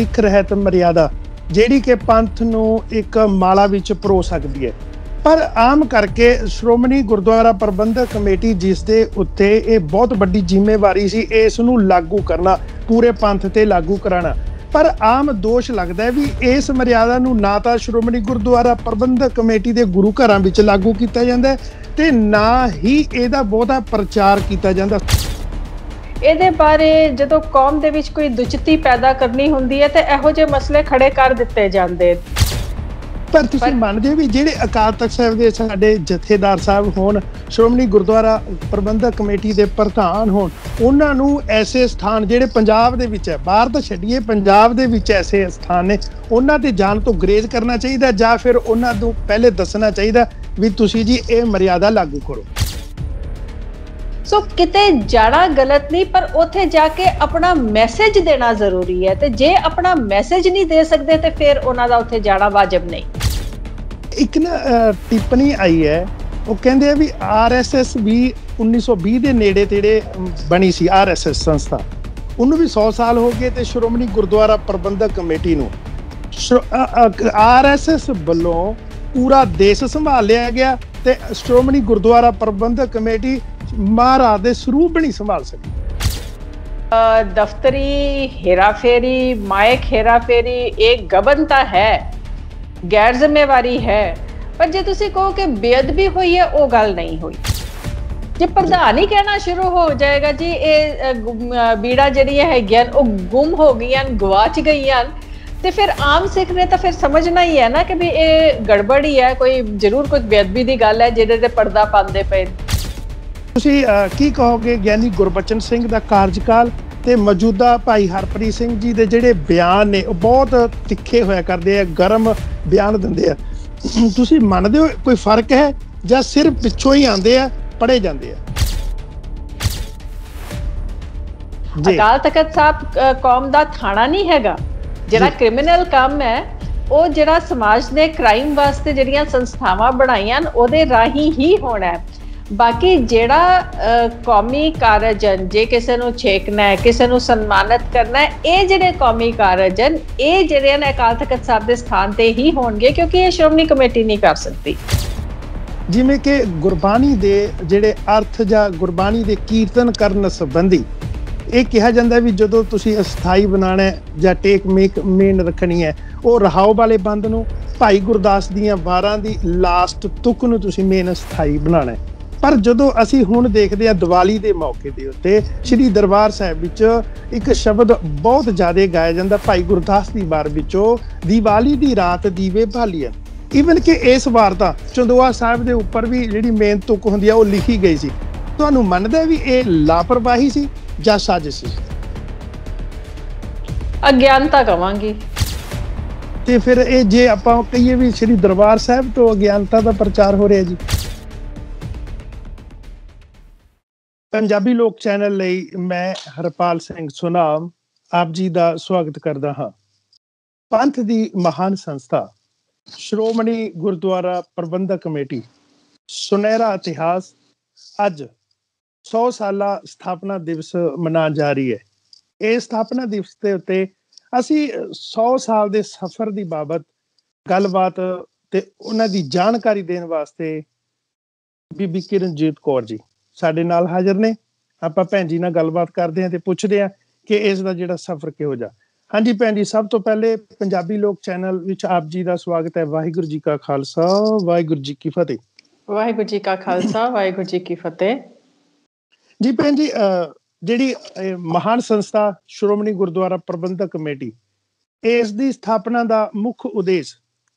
ਸਿੱਖ ਰਹਿਤ ਮਰਿਆਦਾ ਜਿਹੜੀ ਕਿ ਪੰਥ ਨੂੰ ਇੱਕ ਮਾਲਾ ਵਿੱਚ ਪਰੋ ਸਕਦੀ ਹੈ ਪਰ ਆਮ ਕਰਕੇ ਸ਼੍ਰੋਮਣੀ ਗੁਰਦੁਆਰਾ ਪ੍ਰਬੰਧਕ ਕਮੇਟੀ ਜਿਸ ਦੇ ਉੱਤੇ ਇਹ ਬਹੁਤ ਵੱਡੀ ਜ਼ਿੰਮੇਵਾਰੀ ਸੀ ਇਸ ਨੂੰ ਲਾਗੂ ਕਰਨਾ ਪੂਰੇ ਪੰਥ ਤੇ ਲਾਗੂ ਕਰਾਣਾ ਪਰ ਆਮ ਦੋਸ਼ ਲੱਗਦਾ ਹੈ ਵੀ ਇਸ ਮਰਿਆਦਾ ਨੂੰ ਨਾ ਤਾਂ ਸ਼੍ਰੋਮਣੀ ਗੁਰਦੁਆਰਾ ਪ੍ਰਬੰਧਕ ਕਮੇਟੀ ਦੇ ਗੁਰੂ ਘਰਾਂ ਵਿੱਚ ਲਾਗੂ ਕੀਤਾ ਜਾਂਦਾ ਤੇ ਨਾ ਹੀ ਇਹਦਾ ਬਹੁਤਾ ਪ੍ਰਚਾਰ ਕੀਤਾ ਜਾਂਦਾ ਇਹਦੇ ਬਾਰੇ ਜਦੋਂ ਕੌਮ ਦੇ ਵਿੱਚ ਕੋਈ ਦੁਚਿੱਤੀ ਪੈਦਾ ਕਰਨੀ ਹੁੰਦੀ ਹੈ ਤੇ ਇਹੋ ਜਿਹੇ ਮਸਲੇ ਖੜੇ ਕਰ ਦਿੱਤੇ ਜਾਂਦੇ ਪਰ ਤੁਸੀਂ ਮੰਨਦੇ ਵੀ ਜਿਹੜੇ ਅਕਾਲ ਤਖਤ ਸਾਹਿਬ ਦੇ ਸਾਡੇ ਜਥੇਦਾਰ ਸਾਹਿਬ ਹੋਣ ਸ਼੍ਰੋਮਣੀ ਗੁਰਦੁਆਰਾ ਪ੍ਰਬੰਧਕ ਕਮੇਟੀ ਦੇ ਪ੍ਰਧਾਨ ਹੋਣ ਉਹਨਾਂ ਨੂੰ ਐਸੇ ਸਥਾਨ ਜਿਹੜੇ ਪੰਜਾਬ ਦੇ ਵਿੱਚ ਹੈ ਬਾਹਰ ਤਾਂ ਛੱਡੀਏ ਪੰਜਾਬ ਦੇ ਵਿੱਚ ਐਸੇ ਸਥਾਨ ਨੇ ਉਹਨਾਂ ਤੇ ਜਾਣ ਤੋਂ ਗਰੇਜ਼ ਕਰਨਾ ਚਾਹੀਦਾ ਜਾਂ ਫਿਰ ਉਹਨਾਂ ਨੂੰ ਪਹਿਲੇ ਦੱਸਣਾ ਚਾਹੀਦਾ ਵੀ ਤੁਸੀਂ ਜੀ ਇਹ ਮਰਿਆਦਾ ਲਾਗੂ ਕਰੋ ਸੋ ਕਿਤੇ ਜਾਣਾ ਗਲਤ ਨਹੀਂ ਪਰ ਉੱਥੇ ਜਾ ਕੇ ਆਪਣਾ ਮੈਸੇਜ ਦੇਣਾ ਜ਼ਰੂਰੀ ਹੈ ਤੇ ਜੇ ਆਪਣਾ ਮੈਸੇਜ ਨਹੀਂ ਦੇ ਸਕਦੇ ਤੇ ਫਿਰ ਉਹਨਾਂ ਦਾ ਉੱਥੇ ਜਾਣਾ ਵਾਜਬ ਨਹੀਂ ਇੱਕ ਨਾ ਟਿੱਪਣੀ ਆਈ ਹੈ ਉਹ ਕਹਿੰਦੇ ਆ ਵੀ ਆਰਐਸਐਸ ਵੀ 1920 ਦੇ ਨੇੜੇ ਤੇੜੇ ਬਣੀ ਸੀ ਆਰਐਸਐਸ ਸੰਸਥਾ ਉਹਨੂੰ ਵੀ 100 ਸਾਲ ਹੋ ਗਏ ਤੇ ਸ਼੍ਰੋਮਣੀ ਗੁਰਦੁਆਰਾ ਪ੍ਰਬੰਧਕ ਕਮੇਟੀ ਨੂੰ ਆਰਐਸਐਸ ਵੱਲੋਂ ਪੂਰਾ ਦੇਸ਼ ਸੰਭਾਲਿਆ ਗਿਆ ਤੇ ਸ਼੍ਰੋਮਣੀ ਗੁਰਦੁਆਰਾ ਪ੍ਰਬੰਧਕ ਕਮੇਟੀ ਮਹਾਰਾਜ ਦੇ ਸਰੂਪ ਨਹੀਂ ਸੰਭਾਲ ਸਕੀ ਫੇਰੀ हेराफेरी मायक ਫੇਰੀ ਇੱਕ ਗਬਨਤਾ ਹੈ ਗੈਰ ਜ਼ਿੰਮੇਵਾਰੀ ਹੈ ਪਰ ਜੇ ਤੁਸੀਂ ਕਹੋ ਕਿ ਬੇਅਦਬੀ ਹੋਈ ਹੈ ਉਹ ਗੱਲ ਨਹੀਂ ਹੋਈ ਜੇ ਪ੍ਰਧਾਨ ਹੀ ਕਹਿਣਾ ਸ਼ੁਰੂ ਹੋ ਜਾਏਗਾ ਜੀ ਇਹ ਬੀੜਾ ਜਿਹੜੀਆਂ ਗਿਆਨ ਉਹ ਗੁੰਮ ਹੋ ਗਈਆਂ ਗਵਾਚ ਗਈਆਂ ਤੇ ਫਿਰ ਆਮ ਸਿੱਖ ਨੇ ਤਾਂ ਫਿਰ ਸਮਝਣਾ ਹੀ ਹੈ ਨਾ ਕਿ ਵੀ ਇਹ ਗੜਬੜੀ ਹੈ ਕੋਈ ਜ਼ਰੂਰ ਕੁਝ ਬੇਅਦਬੀ ਦੀ ਗੱਲ ਹੈ ਜਿਹਦੇ ਤੇ ਪਰਦਾ ਪਾਉਂਦੇ ਪਏ ਤੁਸੀਂ ਕੀ ਕਹੋਗੇ ਗਿਆਨੀ ਗੁਰਬਚਨ ਸਿੰਘ ਦਾ ਕਾਰਜਕਾਲ ਤੇ ਮੌਜੂਦਾ ਭਾਈ ਹਰਪ੍ਰੀਤ ਸਿੰਘ ਜੀ ਦੇ ਜਿਹੜੇ ਬਿਆਨ ਨੇ ਉਹ ਬਹੁਤ ਤਿੱਖੇ ਹੋਇਆ ਕਰਦੇ ਆ ਗਰਮ ਬਿਆਨ ਦਿੰਦੇ ਆ ਤੁਸੀਂ ਮੰਨਦੇ ਹੋ ਕੋਈ ਫਰਕ ਹੈ ਜਾਂ ਸਿਰਫ ਪਿੱਛੋਂ ਹੀ ਆਉਂਦੇ ਆ ਪੜੇ ਜਾਂਦੇ ਆ ਅਕਾਲ ਤਖਤ ਸਾਹਿਬ ਕੌਮ ਦਾ ਥਾਣਾ ਨਹੀਂ ਹੈਗਾ ਜਿਹੜਾ ਕ੍ਰਿਮੀਨਲ ਕੰਮ ਹੈ ਉਹ ਜਿਹੜਾ ਸਮਾਜ ਨੇ ਕ੍ਰਾਈਮ ਵਾਸਤੇ ਜਿਹੜੀਆਂ ਸੰਸਥਾਵਾਂ ਬਣਾਈਆਂ ਉਹਦੇ ਰਾਹੀਂ ਹੀ ਹੋਣਾ ਹੈ ਬਾਕੀ ਜਿਹੜਾ ਕੌਮੀ ਕਾਰਜ ਜੇ ਕਿਸੇ ਨੂੰ ਛੇਕਣਾ ਹੈ ਕਿਸੇ ਨੂੰ ਸਨਮਾਨਿਤ ਕਰਨਾ ਹੈ ਇਹ ਜਿਹੜੇ ਕੌਮੀ ਕਾਰਜ ਇਹ ਜਿਹੜੇ ਨੇ ਅਕਾਲ ਤਖਤ ਸਾਹਿਬ ਦੇ ਸਥਾਨ ਤੇ ਹੀ ਹੋਣਗੇ ਕਿਉਂਕਿ ਇਹ ਸ਼੍ਰੋਮਣੀ ਕਮੇਟੀ ਨਹੀਂ ਕਰ ਸਕਦੀ ਜਿਵੇਂ ਕਿ ਗੁਰਬਾਣੀ ਦੇ ਜਿਹੜੇ ਅਰਥ ਜਾਂ ਗੁਰਬਾਣੀ ਦੇ ਕੀਰਤਨ ਕਰਨ ਸੰਬੰਧੀ ਇਹ ਕਿਹਾ ਜਾਂਦਾ ਵੀ ਜਦੋਂ ਤੁਸੀਂ ਅਸਥਾਈ ਬਣਾਣਾ ਹੈ ਜਾਂ ਟੇਕ ਮੇਕ ਮੇਨ ਰੱਖਣੀ ਹੈ ਉਹ ਰਹਾਉ ਵਾਲੇ ਬੰਦ ਨੂੰ ਭਾਈ ਗੁਰਦਾਸ ਦੀਆਂ 12 ਦੀ ਲਾਸਟ ਤੁਕ ਨੂੰ ਤੁਸੀਂ ਮੇਨ ਅਸਥਾਈ ਬਣਾਣਾ ਹੈ ਪਰ ਜਦੋਂ ਅਸੀਂ ਹੁਣ ਦੇਖਦੇ ਆ ਦੀਵਾਲੀ ਦੇ ਮੌਕੇ ਦੇ ਉੱਤੇ ਸ੍ਰੀ ਦਰਬਾਰ ਸਾਹਿਬ ਵਿੱਚ ਇੱਕ ਸ਼ਬਦ ਬਹੁਤ ਜ਼ਿਆਦਾ ਗਾਇਆ ਜਾਂਦਾ ਭਾਈ ਗੁਰਦਾਸ ਦੀ ਵਾਰ ਵਿੱਚੋਂ ਦੀਵਾਲੀ ਦੀ ਰਾਤ ਦੀਵੇ ਭਾਲੀਆਂ ਇਵਨ ਕਿ ਇਸ ਵਾਰ ਤਾਂ ਚੰਦੋਆ ਸਾਹਿਬ ਦੇ ਉੱਪਰ ਵੀ ਜਿਹੜੀ ਮੇਨ ਤੁਕ ਹੁੰਦੀ ਆ ਉਹ ਲਿਖੀ ਗਈ ਸੀ ਤੁਹਾਨੂੰ ਮੰਨਦਾ ਵੀ ਇਹ ਲਾਪਰਵਾਹੀ ਸੀ ਜਾਂ ਸਾਜ਼ਿਸ਼ ਸੀ ਅਗਿਆਨਤਾ ਕਵਾਂਗੀ ਤੇ ਫਿਰ ਇਹ ਜੇ ਆਪਾਂ ਕਹੀਏ ਵੀ ਸ੍ਰੀ ਦਰਬਾਰ ਸਾਹਿਬ ਤੋਂ ਅਗਿਆਨਤਾ ਦਾ ਪ੍ਰਚਾਰ ਹੋ ਰਿਹਾ ਜੀ ਪੰਜਾਬੀ ਲੋਕ ਚੈਨਲ ਲਈ ਮੈਂ ਹਰਪਾਲ ਸਿੰਘ ਸੁਨਾਮ ਆਪ ਜੀ ਦਾ ਸਵਾਗਤ ਕਰਦਾ ਹਾਂ ਪੰਥ ਦੀ ਮਹਾਨ ਸੰਸਥਾ ਸ਼੍ਰੋਮਣੀ ਗੁਰਦੁਆਰਾ ਪ੍ਰਬੰਧਕ ਕਮੇਟੀ ਸੁਨਹਿਰਾ ਇਤਿਹਾਸ ਅੱਜ 100 ਸਾਲਾ ਸਥਾਪਨਾ ਦਿਵਸ ਮਨਾ ਜਾ ਰਹੀ ਹੈ ਇਹ ਸਥਾਪਨਾ ਦਿਵਸ ਦੇ ਉੱਤੇ ਅਸੀਂ 100 ਸਾਲ ਦੇ ਸਫ਼ਰ ਦੀ ਬਾਬਤ ਗੱਲਬਾਤ ਤੇ ਉਹਨਾਂ ਦੀ ਜਾਣਕਾਰੀ ਦੇਣ ਵਾਸਤੇ ਬੀਬੀ ਕਿਰਨਜੀਤ ਕੌਰ ਜੀ ਸਾਡੇ ਨਾਲ ਹਾਜ਼ਰ ਨੇ ਆਪਾਂ ਭੈਣ ਜੀ ਨਾਲ ਗੱਲਬਾਤ ਕਰਦੇ ਹਾਂ ਤੇ ਪੁੱਛਦੇ ਹਾਂ ਕਿ ਇਸ ਦਾ ਜਿਹੜਾ ਸਫ਼ਰ ਕਿਹੋ ਜਾ ਹਾਂਜੀ ਭੈਣ ਜੀ ਸਭ ਤੋਂ ਪਹਿਲੇ ਪੰਜਾਬੀ ਲੋਕ ਚੈਨਲ ਵਿੱਚ ਆਪ ਜੀ ਦਾ ਸਵਾਗਤ ਹੈ ਵਾਹਿਗੁਰੂ ਜੀ ਕਾ ਖਾਲਸਾ ਵਾਹਿਗੁਰੂ ਜੀ ਕੀ ਫਤਿਹ ਵਾਹਿਗੁਰੂ ਜੀ ਕਾ ਖਾਲਸਾ ਵਾਹਿਗੁਰੂ ਜੀ ਕੀ ਫਤਿਹ ਜੀ ਭੈਣ ਜੀ ਜਿਹੜੀ ਮਹਾਨ ਸੰਸਥਾ ਸ਼੍ਰੋਮਣੀ ਗੁਰਦੁਆਰਾ ਪ੍ਰਬੰਧਕ ਕਮੇਟੀ ਇਸ ਦੀ ਸਥਾਪਨਾ ਦਾ ਮੁੱਖ ਉਦੇਸ਼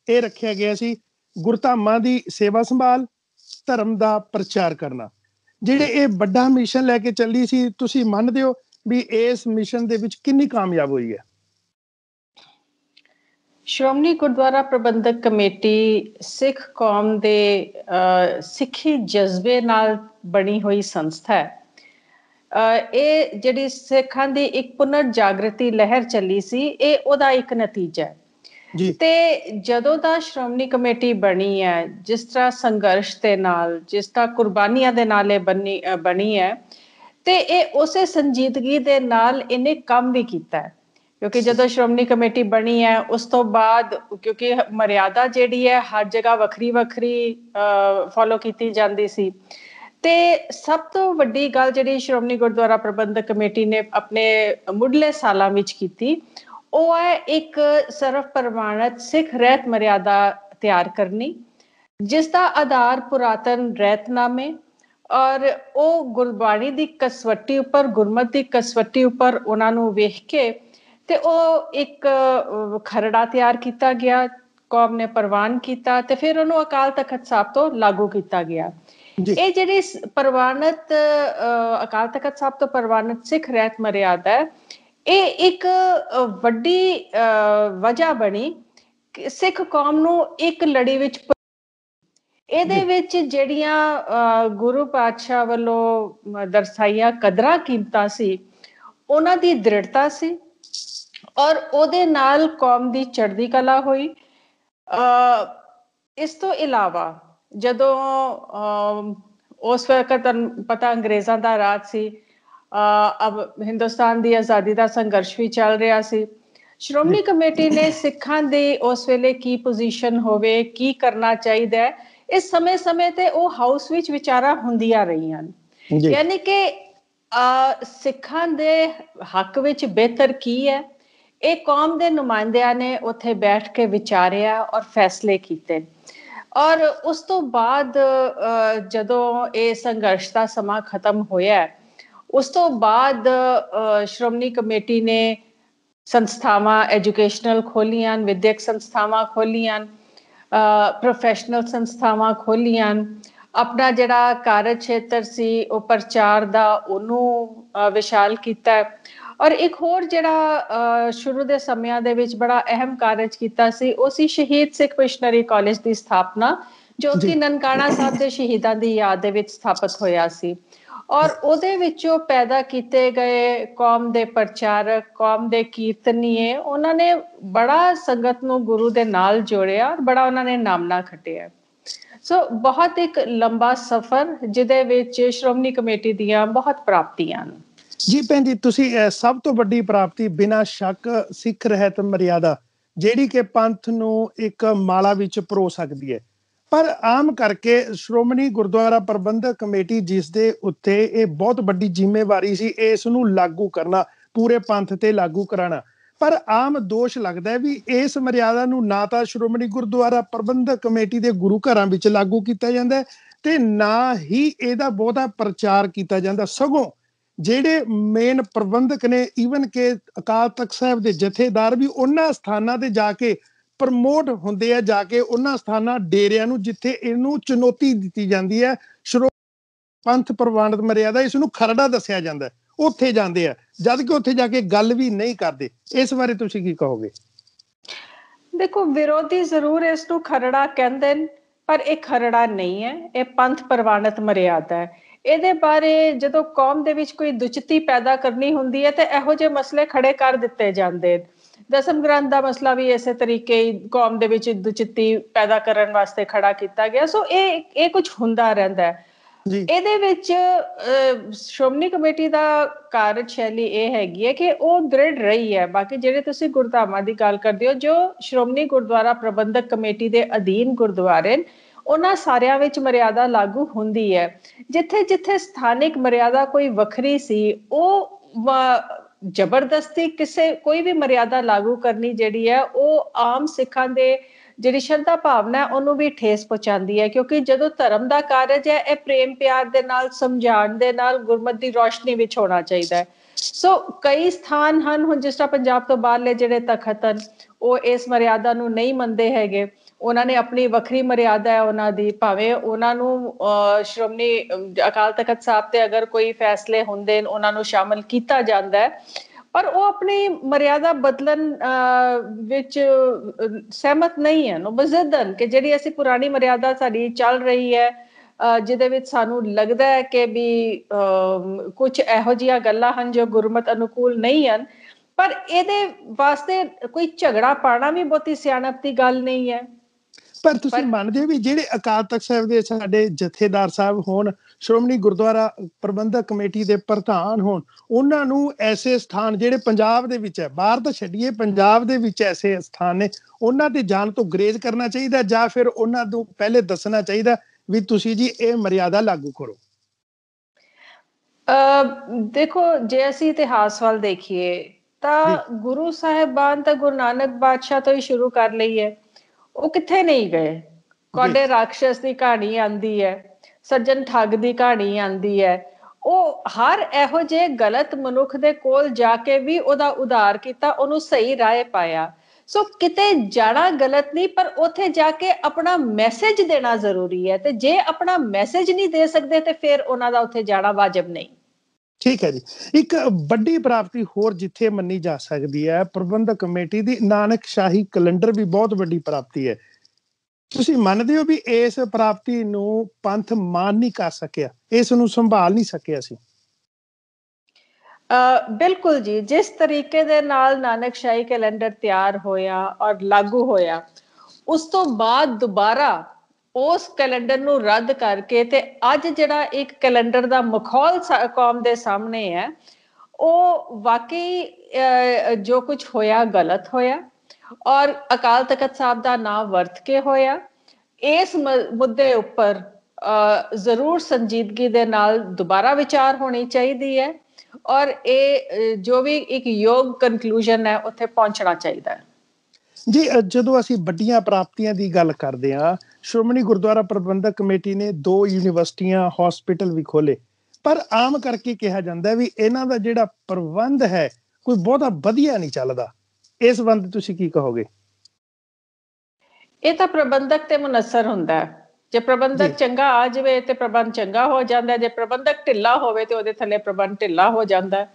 ਇਹ ਰੱਖਿਆ ਗਿਆ ਸੀ ਗੁਰਧਾਮਾਂ ਦੀ ਸੇਵਾ ਸੰਭਾਲ ਧਰਮ ਦਾ ਪ੍ਰਚਾਰ ਕਰਨਾ ਜਿਹੜੇ ਇਹ ਵੱਡਾ ਮਿਸ਼ਨ ਲੈ ਕੇ ਚੱਲੀ ਸੀ ਤੁਸੀਂ ਮੰਨਦੇ ਹੋ ਵੀ ਇਸ ਮਿਸ਼ਨ ਦੇ ਵਿੱਚ ਕਿੰਨੀ ਕਾਮਯਾਬ ਹੋਈ ਹੈ ਸ਼੍ਰੋਮਣੀ ਗੁਰਦੁਆਰਾ ਪ੍ਰਬੰਧਕ ਕਮੇਟੀ ਸਿੱਖ ਕੌਮ ਦੇ ਸਿੱਖੀ ਜਜ਼ਬੇ ਨਾਲ ਬਣੀ ਹੋਈ ਸੰਸਥਾ ਹੈ ਇਹ ਜਿਹੜੀ ਸਿੱਖਾਂ ਦੀ ਇੱਕ ਪੁਨਰ ਜਾਗਰਤੀ ਲਹਿਰ ਚੱਲੀ ਸੀ ਇਹ ਉਹਦਾ ਇੱਕ ਨਤੀਜਾ ਹੈ ਤੇ ਜਦੋਂ ਦਾ ਸ਼੍ਰੋਮਣੀ ਕਮੇਟੀ ਬਣੀ ਹੈ ਜਿਸ ਤਰ੍ਹਾਂ ਸੰਘਰਸ਼ ਦੇ ਨਾਲ ਜਿਸ ਤਰ੍ਹਾਂ ਕੁਰਬਾਨੀਆਂ ਦੇ ਨਾਲ ਬਣੀ ਬਣੀ ਹੈ ਤੇ ਇਹ ਉਸੇ ਸੰਜੀਦਗੀ ਦੇ ਨਾਲ ਇਹਨੇ ਕੰਮ ਵੀ ਕੀਤਾ ਕਿਉਂਕਿ ਜਦੋਂ ਸ਼੍ਰੋਮਣੀ ਕਮੇਟੀ ਬਣੀ ਹੈ ਉਸ ਤੋਂ ਬਾਅਦ ਕਿਉਂਕਿ ਮਰਿਆਦਾ ਜਿਹੜੀ ਹੈ ਹਰ ਜਗ੍ਹਾ ਵੱਖਰੀ ਵੱਖਰੀ ਫੋਲੋ ਕੀਤੀ ਜਾਂਦੀ ਸੀ ਤੇ ਸਭ ਤੋਂ ਵੱਡੀ ਗੱਲ ਜਿਹੜੀ ਸ਼੍ਰੋਮਣੀ ਗੁਰਦੁਆਰਾ ਪ੍ਰਬੰਧਕ ਕਮੇਟੀ ਨੇ ਆਪਣੇ ਮੁੱਢਲੇ ਸਾਲਾਂ ਵਿੱਚ ਕੀਤੀ ਉਹ ਹੈ ਇੱਕ ਸਰਵ ਪ੍ਰਮਾਣਿਤ ਸਿੱਖ ਰਹਿਤ ਮਰਿਆਦਾ ਤਿਆਰ ਕਰਨੀ ਜਿਸ ਦਾ ਆਧਾਰ ਪੁਰਾਤਨ ਰਹਿਤਨਾਮੇ ਔਰ ਉਹ ਗੁਰਬਾਣੀ ਦੀ ਕਸਵੱਟੀ ਉੱਪਰ ਗੁਰਮਤਿ ਦੀ ਕਸਵੱਟੀ ਉੱਪਰ ਉਹਨਾਂ ਨੂੰ ਵੇਖ ਕੇ ਤੇ ਉਹ ਇੱਕ ਖਰੜਾ ਤਿਆਰ ਕੀਤਾ ਗਿਆ ਕੌਮ ਨੇ ਪ੍ਰਵਾਨ ਕੀਤਾ ਤੇ ਫਿਰ ਉਹਨੂੰ ਅਕਾਲ ਤਖਤ ਸਾਹਿਬ ਤੋਂ ਲਾਗੂ ਕੀਤਾ ਗਿਆ ਇਹ ਜਿਹੜੀ ਪ੍ਰਵਾਨਿਤ ਅਕਾਲ ਤਖਤ ਸਾਹਿਬ ਤੋਂ ਪ੍ਰਵਾਨਿਤ ਸਿੱਖ ਰਹਿਤ ਮਰਿਆਦਾ ਹੈ ਇਹ ਇੱਕ ਵੱਡੀ ਵਜ੍ਹਾ ਬਣੀ ਸਿੱਖ ਕੌਮ ਨੂੰ ਇੱਕ ਲੜੀ ਵਿੱਚ ਇਹਦੇ ਵਿੱਚ ਜਿਹੜੀਆਂ ਗੁਰੂ ਪਾਤਸ਼ਾਹ ਵੱਲੋਂ ਦਰਸਾਈਆਂ ਕਦਰਾਂ ਕੀਮਤਾਂ ਸੀ ਉਹਨਾਂ ਦੀ ਦ੍ਰਿੜਤਾ ਸੀ ਔਰ ਉਹਦੇ ਨਾਲ ਕੌਮ ਦੀ ਚੜ੍ਹਦੀ ਕਲਾ ਹੋਈ ਇਸ ਤੋਂ ਇਲਾਵਾ ਜਦੋਂ ਉਸ ਵਕਤ ਪਤਾ ਅੰਗਰੇਜ਼ਾਂ ਦਾ ਰਾਜ ਸੀ ਅਬ ਹਿੰਦੁਸਤਾਨ ਦੀ ਆਜ਼ਾਦੀ ਦਾ ਸੰਘਰਸ਼ ਵੀ ਚੱਲ ਰਿਹਾ ਸੀ ਸ਼੍ਰੋਮਣੀ ਕਮੇਟੀ ਨੇ ਸਿੱਖਾਂ ਦੀ ਉਸ ਵੇਲੇ ਕੀ ਪੋਜੀਸ਼ਨ ਹੋਵੇ ਕੀ ਕਰਨਾ ਚਾਹੀਦਾ ਹੈ ਇਸ ਸਮੇਂ-ਸਮੇਂ ਤੇ ਉਹ ਹਾਊਸ ਵਿੱਚ ਵਿਚਾਰਾ ਹੁੰਦੀਆਂ ਰਹੀਆਂ ਯਾਨੀ ਕਿ ਸਿੱਖਾਂ ਦੇ ਹੱਕ ਵਿੱਚ ਬਿਹਤਰ ਕੀ ਹੈ ਇਹ ਕੌਮ ਦੇ ਨੁਮਾਇੰਦਿਆਂ ਨੇ ਉੱਥੇ ਬੈਠ ਕੇ ਵਿਚਾਰਿਆ ਔਰ ਫੈਸਲੇ ਕੀਤੇ ਔਰ ਉਸ ਤੋਂ ਬਾਅਦ ਜਦੋਂ ਇਹ ਸੰਘਰਸ਼ ਦਾ ਸਮਾਂ ਖਤਮ ਹੋਇਆ ਉਸ ਤੋਂ ਬਾਅਦ ਸ਼੍ਰੋਮਣੀ ਕਮੇਟੀ ਨੇ ਸੰਸਥਾਵਾਂ ਐਜੂਕੇਸ਼ਨਲ ਖੋਲੀਆਂ ਵਿਦਿਅਕ ਸੰਸਥਾਵਾਂ ਖੋਲੀਆਂ ਪ੍ਰੋਫੈਸ਼ਨਲ ਸੰਸਥਾਵਾਂ ਖੋਲੀਆਂ ਆਪਣਾ ਜਿਹੜਾ ਕਾਰਜ ਖੇਤਰ ਸੀ ਉਹ ਪ੍ਰਚਾਰ ਦਾ ਉਹਨੂੰ ਵਿਸ਼ਾਲ ਕੀਤਾ ਔਰ ਇੱਕ ਹੋਰ ਜਿਹੜਾ ਸ਼ੁਰੂ ਦੇ ਸਮਿਆਂ ਦੇ ਵਿੱਚ ਬੜਾ ਅਹਿਮ ਕਾਰਜ ਕੀਤਾ ਸੀ ਉਹ ਸੀ ਸ਼ਹੀਦ ਸਿੱਖ ਮਿਸ਼ਨਰੀ ਕਾਲਜ ਦੀ ਸਥਾਪਨਾ ਜੋ ਕਿ ਨਨਕਾਣਾ ਸਾਹਿਬ ਦੇ ਸ਼ਹੀਦਾਂ ਦੀ ਯਾਦ ਦੇ ਵਿੱਚ ਸਥਾਪਿਤ ਹੋਇਆ ਸੀ ਔਰ ਉਹਦੇ ਵਿੱਚੋਂ ਪੈਦਾ ਕੀਤੇ ਗਏ ਕੌਮ ਦੇ ਪ੍ਰਚਾਰਕ ਕੌਮ ਦੇ ਕੀਰਤਨੀਏ ਉਹਨਾਂ ਨੇ ਬੜਾ ਸੰਗਤ ਨੂੰ ਗੁਰੂ ਦੇ ਨਾਲ ਜੋੜਿਆ ਔਰ ਬੜਾ ਉਹਨਾਂ ਨੇ ਨਾਮਨਾ ਖਟਿਆ ਸੋ ਬਹੁਤ ਇੱਕ ਲੰਬਾ ਸਫ਼ਰ ਜਿਹਦੇ ਵਿੱਚ ਸ਼੍ਰੋਮਣੀ ਕਮੇਟੀ ਦੀਆਂ ਬਹੁਤ ਪ੍ਰਾਪਤੀਆਂ ਨੇ ਜੀ ਪੈਂਦੀ ਤੁਸੀਂ ਸਭ ਤੋਂ ਵੱਡੀ ਪ੍ਰਾਪਤੀ ਬਿਨਾਂ ਸ਼ੱਕ ਸਿੱਖ ਰਹਿਤ ਮਰਿਆਦਾ ਜਿਹੜੀ ਕਿ ਪੰਥ ਨੂੰ ਇੱਕ ਮਾਲਾ ਵਿੱਚ ਪਰੋ ਸਕਦੀ ਹੈ ਪਰ ਆਮ ਕਰਕੇ ਸ਼੍ਰੋਮਣੀ ਗੁਰਦੁਆਰਾ ਪ੍ਰਬੰਧਕ ਕਮੇਟੀ ਜਿਸ ਦੇ ਉੱਤੇ ਇਹ ਬਹੁਤ ਵੱਡੀ ਜ਼ਿੰਮੇਵਾਰੀ ਸੀ ਇਸ ਨੂੰ ਲਾਗੂ ਕਰਨਾ ਪੂਰੇ ਪੰਥ ਤੇ ਲਾਗੂ ਕਰਾਣਾ ਪਰ ਆਮ ਦੋਸ਼ ਲੱਗਦਾ ਵੀ ਇਸ ਮਰਿਆਦਾ ਨੂੰ ਨਾ ਤਾਂ ਸ਼੍ਰੋਮਣੀ ਗੁਰਦੁਆਰਾ ਪ੍ਰਬੰਧਕ ਕਮੇਟੀ ਦੇ ਗੁਰੂ ਘਰਾਂ ਵਿੱਚ ਲਾਗੂ ਕੀਤਾ ਜਾਂਦਾ ਤੇ ਨਾ ਹੀ ਇਹਦਾ ਬਹੁਤਾ ਪ੍ਰਚਾਰ ਕੀਤਾ ਜਾਂਦਾ ਸਗੋਂ ਜਿਹੜੇ ਮੇਨ ਪ੍ਰਬੰਧਕ ਨੇ ਈਵਨ ਕਿ ਅਕਾਲ ਤਖਤ ਸਾਹਿਬ ਦੇ ਜਥੇਦਾਰ ਵੀ ਉਹਨਾਂ ਸਥਾਨਾਂ ਤੇ ਜਾ ਕੇ ਪ੍ਰਮੋਟ ਹੁੰਦੇ ਆ ਜਾ ਕੇ ਉਹਨਾਂ ਸਥਾਨਾਂ ਡੇਰਿਆਂ ਨੂੰ ਜਿੱਥੇ ਇਹਨੂੰ ਚੁਣੌਤੀ ਦਿੱਤੀ ਜਾਂਦੀ ਹੈ ਸ਼ਰੋ ਪੰਥ ਪ੍ਰਵਾਨਿਤ ਮਰਿਆਦਾ ਇਸ ਨੂੰ ਖਰੜਾ ਦੱਸਿਆ ਜਾਂਦਾ ਉੱਥੇ ਜਾਂਦੇ ਆ ਜਦ ਕਿ ਉੱਥੇ ਜਾ ਕੇ ਗੱਲ ਵੀ ਨਹੀਂ ਕਰਦੇ ਇਸ ਬਾਰੇ ਤੁਸੀਂ ਕੀ ਕਹੋਗੇ ਦੇਖੋ ਵਿਰੋਧੀ ਜ਼ਰੂਰ ਇਸ ਨੂੰ ਖਰੜਾ ਕਹਿੰਦੇ ਨੇ ਪਰ ਇਹ ਖਰੜਾ ਨਹੀਂ ਹੈ ਇਹ ਪੰਥ ਪ੍ਰਵਾਨਿਤ ਮਰਿਆਦਾ ਹੈ ਇਹਦੇ ਬਾਰੇ ਜਦੋਂ ਕੌਮ ਦੇ ਵਿੱਚ ਕੋਈ ਦੁਚਿੱਤੀ ਪੈਦਾ ਕਰਨੀ ਹੁੰਦੀ ਹੈ ਤੇ ਇਹੋ ਜਿਹੇ ਮਸਲੇ ਖੜੇ ਕਰ ਦਿੱਤੇ ਜਾਂਦੇ ਨੇ ਦਸਮ ਗ੍ਰੰਥ ਦਾ ਮਸਲਾ ਵੀ ਇਸੇ ਤਰੀਕੇ ਹੀ ਕੌਮ ਦੇ ਵਿੱਚ ਦੁਚਿੱਤੀ ਪੈਦਾ ਕਰਨ ਵਾਸਤੇ ਖੜਾ ਕੀਤਾ ਗਿਆ ਸੋ ਇਹ ਇਹ ਕੁਝ ਹੁੰਦਾ ਰਹਿੰਦਾ ਹੈ ਜੀ ਇਹਦੇ ਵਿੱਚ ਸ਼੍ਰੋਮਣੀ ਕਮੇਟੀ ਦਾ ਕਾਰਜ ਸ਼ੈਲੀ ਇਹ ਹੈਗੀ ਹੈ ਕਿ ਉਹ ਦ੍ਰਿੜ ਰਹੀ ਹੈ ਬਾਕੀ ਜਿਹੜੇ ਤੁਸੀਂ ਗੁਰਦਾਮਾਂ ਦੀ ਗੱਲ ਕਰਦੇ ਹੋ ਜੋ ਸ਼੍ਰੋਮਣੀ ਗੁਰਦੁਆਰਾ ਪ੍ਰਬੰਧਕ ਕਮੇਟੀ ਦੇ ਅਧੀਨ ਗੁਰਦੁਆਰੇ ਉਹਨਾਂ ਸਾਰਿਆਂ ਵਿੱਚ ਮਰਿਆਦਾ ਲਾਗੂ ਹੁੰਦੀ ਹੈ ਜਿੱਥੇ ਜਿੱਥੇ ਸਥਾਨਿਕ ਮਰਿਆਦਾ ਕੋਈ ਵੱਖਰੀ ਸੀ ਉਹ ਜ਼ਬਰਦਸਤੀ ਕਿਸੇ ਕੋਈ ਵੀ ਮਰਿਆਦਾ ਲਾਗੂ ਕਰਨੀ ਜਿਹੜੀ ਹੈ ਉਹ ਆਮ ਸਿੱਖਾਂ ਦੇ ਜਿਹੜੀ ਸ਼ਰਧਾ ਭਾਵਨਾ ਉਹਨੂੰ ਵੀ ਠੇਸ ਪਹੁੰਚਾਉਂਦੀ ਹੈ ਕਿਉਂਕਿ ਜਦੋਂ ਧਰਮ ਦਾ ਕਾਰਜ ਹੈ ਇਹ ਪ੍ਰੇਮ ਪਿਆਰ ਦੇ ਨਾਲ ਸਮਝਾਉਣ ਦੇ ਨਾਲ ਗੁਰਮਤਿ ਦੀ ਰੋਸ਼ਨੀ ਵਿੱਚ ਹੋਣਾ ਚਾਹੀਦਾ ਹੈ ਸੋ ਕਈ ਸਥਾਨ ਹਨ ਹੁਣ ਜਿਸ ਤਰ੍ਹਾਂ ਪੰਜਾਬ ਤੋਂ ਬਾਹਰਲੇ ਜਿਹੜੇ ਤਖਤ ਹਨ ਉਹ ਇਸ ਮਰਿਆਦਾ ਨੂੰ ਨਹੀਂ ਮੰਨਦੇ ਹੈਗੇ ਉਹਨਾਂ ਨੇ ਆਪਣੀ ਵੱਖਰੀ ਮਰਿਆਦਾ ਹੈ ਉਹਨਾਂ ਦੀ ਭਾਵੇਂ ਉਹਨਾਂ ਨੂੰ ਸ਼੍ਰੋਮਣੀ ਅਕਾਲ ਤਖਤ ਸਾਹਿਬ ਤੇ ਅਗਰ ਕੋਈ ਫੈਸਲੇ ਹੁੰਦੇ ਨੇ ਉਹਨਾਂ ਨੂੰ ਸ਼ਾਮਲ ਕੀਤਾ ਜਾਂਦਾ ਹੈ ਪਰ ਉਹ ਆਪਣੀ ਮਰਿਆਦਾ ਬਦਲਣ ਵਿੱਚ ਸਹਿਮਤ ਨਹੀਂ ਹਨ ਉਹ ਬਜ਼ਦਨ ਕਿ ਜਿਹੜੀ ਅਸੀਂ ਪੁਰਾਣੀ ਮਰਿਆਦਾ ਸਾਡੀ ਚੱਲ ਰਹੀ ਹੈ ਜਿਹਦੇ ਵਿੱਚ ਸਾਨੂੰ ਲੱਗਦਾ ਹੈ ਕਿ ਵੀ ਕੁਝ ਇਹੋ ਜਿਹੀਆਂ ਗੱਲਾਂ ਹਨ ਜੋ ਗੁਰਮਤ ਅਨੁਕੂਲ ਨਹੀਂ ਹਨ ਪਰ ਇਹਦੇ ਵਾਸਤੇ ਕੋਈ ਝਗੜਾ ਪਾਣਾ ਵੀ ਬਹੁਤੀ ਸਿਆਣਪ ਦੀ ਗੱਲ ਨਹੀਂ ਹੈ ਪਰ ਤੁਸੀਂ ਮੰਨਦੇ ਵੀ ਜਿਹੜੇ ਅਕਾਲ ਤਖਤ ਸਾਹਿਬ ਦੇ ਸਾਡੇ ਜਥੇਦਾਰ ਸਾਹਿਬ ਹੋਣ ਸ਼੍ਰੋਮਣੀ ਗੁਰਦੁਆਰਾ ਪ੍ਰਬੰਧਕ ਕਮੇਟੀ ਦੇ ਪ੍ਰਧਾਨ ਹੋਣ ਉਹਨਾਂ ਨੂੰ ਐਸੇ ਸਥਾਨ ਜਿਹੜੇ ਪੰਜਾਬ ਦੇ ਵਿੱਚ ਹੈ ਬਾਹਰ ਤਾਂ ਛੱਡੀਏ ਪੰਜਾਬ ਦੇ ਵਿੱਚ ਐਸੇ ਸਥਾਨ ਨੇ ਉਹਨਾਂ ਤੇ ਜਾਣ ਤੋਂ ਗਰੇਜ਼ ਕਰਨਾ ਚਾਹੀਦਾ ਜਾਂ ਫਿਰ ਉਹਨਾਂ ਨੂੰ ਪਹਿਲੇ ਦੱਸਣਾ ਚਾਹੀਦਾ ਵੀ ਤੁਸੀਂ ਜੀ ਇਹ ਮਰਿਆਦਾ ਲਾਗੂ ਕਰੋ ਅ ਦੇਖੋ ਜੇ ਅਸੀਂ ਇਤਿਹਾਸ ਵੱਲ ਦੇਖੀਏ ਤਾਂ ਗੁਰੂ ਸਾਹਿਬਾਨ ਤਾਂ ਗੁਰੂ ਨਾਨਕ ਬਾਦਸ਼ਾਹ ਤੋਂ ਹੀ ਸ਼ੁਰੂ ਕਰ ਲਈ ਹੈ ਉਹ ਕਿੱਥੇ ਨਹੀਂ ਗਏ ਕੋਡੇ ਰਾਖਸ਼ਸ ਦੀ ਕਹਾਣੀ ਆਂਦੀ ਹੈ ਸੱਜਣ ਠੱਗ ਦੀ ਕਹਾਣੀ ਆਂਦੀ ਹੈ ਉਹ ਹਰ ਇਹੋ ਜੇ ਗਲਤ ਮਨੁੱਖ ਦੇ ਕੋਲ ਜਾ ਕੇ ਵੀ ਉਹਦਾ ਉਧਾਰ ਕੀਤਾ ਉਹਨੂੰ ਸਹੀ ਰਾਹ ਪਾਇਆ ਸੋ ਕਿਤੇ ਜਾਣਾ ਗਲਤ ਨਹੀਂ ਪਰ ਉਥੇ ਜਾ ਕੇ ਆਪਣਾ ਮੈਸੇਜ ਦੇਣਾ ਜ਼ਰੂਰੀ ਹੈ ਤੇ ਜੇ ਆਪਣਾ ਮੈਸੇਜ ਨਹੀਂ ਦੇ ਸਕਦੇ ਤੇ ਫਿਰ ਉਹਨਾਂ ਦਾ ਉਥੇ ਜਾਣਾ ਵਾਜਬ ਨਹੀਂ ਠੀਕ ਹੈ ਜੀ ਇੱਕ ਵੱਡੀ ਪ੍ਰਾਪਤੀ ਹੋਰ ਜਿੱਥੇ ਮੰਨੀ ਜਾ ਸਕਦੀ ਹੈ ਪ੍ਰਬੰਧਕ ਕਮੇਟੀ ਦੀ ਨਾਨਕ ਸ਼ਾਹੀ ਕੈਲੰਡਰ ਵੀ ਬਹੁਤ ਵੱਡੀ ਪ੍ਰਾਪਤੀ ਹੈ ਤੁਸੀਂ ਮੰਨਦੇ ਹੋ ਵੀ ਇਸ ਪ੍ਰਾਪਤੀ ਨੂੰ ਪੰਥ ਮਾਨ ਨਹੀਂ ਕਰ ਸਕਿਆ ਇਸ ਨੂੰ ਸੰਭਾਲ ਨਹੀਂ ਸਕਿਆ ਸੀ ਅ ਬਿਲਕੁਲ ਜੀ ਜਿਸ ਤਰੀਕੇ ਦੇ ਨਾਲ ਨਾਨਕ ਸ਼ਾਹੀ ਕੈਲੰਡਰ ਤਿਆਰ ਹੋਇਆ ਔਰ ਲਾਗੂ ਹੋਇਆ ਉਸ ਤੋਂ ਬਾਅਦ ਦੁਬਾਰਾ ਉਸ ਕੈਲੰਡਰ ਨੂੰ ਰੱਦ ਕਰਕੇ ਤੇ ਅੱਜ ਜਿਹੜਾ ਇੱਕ ਕੈਲੰਡਰ ਦਾ ਮਖੌਲ ਕੌਮ ਦੇ ਸਾਹਮਣੇ ਹੈ ਉਹ ਵਾਕਈ ਜੋ ਕੁਝ ਹੋਇਆ ਗਲਤ ਹੋਇਆ ਔਰ ਅਕਾਲ ਤਖਤ ਸਾਹਿਬ ਦਾ ਨਾਮ ਵਰਤ ਕੇ ਹੋਇਆ ਇਸ ਮੁੱਦੇ ਉੱਪਰ ਜ਼ਰੂਰ ਸੰਜੀਦਗੀ ਦੇ ਨਾਲ ਦੁਬਾਰਾ ਵਿਚਾਰ ਹੋਣੀ ਚਾਹੀਦੀ ਹੈ ਔਰ ਇਹ ਜੋ ਵੀ ਇੱਕ ਯੋਗ ਕਨਕਲੂਜਨ ਹੈ ਉੱਥੇ ਪਹੁੰਚਣਾ ਚਾਹੀਦਾ ਹੈ ਜੀ ਜਦੋਂ ਅਸੀਂ ਵੱਡੀਆਂ ਪ੍ਰਾਪਤੀਆਂ ਦੀ ਗੱਲ ਕਰਦੇ ਹਾਂ ਸ਼੍ਰੋਮਣੀ ਗੁਰਦੁਆਰਾ ਪ੍ਰਬੰਧਕ ਕਮੇਟੀ ਨੇ ਦੋ ਯੂਨੀਵਰਸਿਟੀਆਂ ਹਸਪੀਟਲ ਵੀ ਖੋਲੇ ਪਰ ਆਮ ਕਰਕੇ ਕਿਹਾ ਜਾਂਦਾ ਵੀ ਇਹਨਾਂ ਦਾ ਜਿਹੜਾ ਪ੍ਰਬੰਧ ਹੈ ਕੋਈ ਬਹੁਤਾ ਵਧੀਆ ਨਹੀਂ ਚੱਲਦਾ ਇਸ ਬੰਦ ਤੁਸੀਂ ਕੀ ਕਹੋਗੇ ਇਹ ਤਾਂ ਪ੍ਰਬੰਧਕ ਤੇ ਮੁਨਸਰ ਹੁੰਦਾ ਹੈ ਜੇ ਪ੍ਰਬੰਧਕ ਚੰਗਾ ਆ ਜਾਵੇ ਤੇ ਪ੍ਰਬੰਧ ਚੰਗਾ ਹੋ ਜਾਂਦਾ ਜੇ ਪ੍ਰਬੰਧਕ ਢਿੱਲਾ ਹੋਵੇ ਤੇ ਉਹਦੇ ਥੱਲੇ ਪ੍ਰਬੰਧ ਢਿੱਲਾ ਹੋ ਜਾਂਦਾ ਹੈ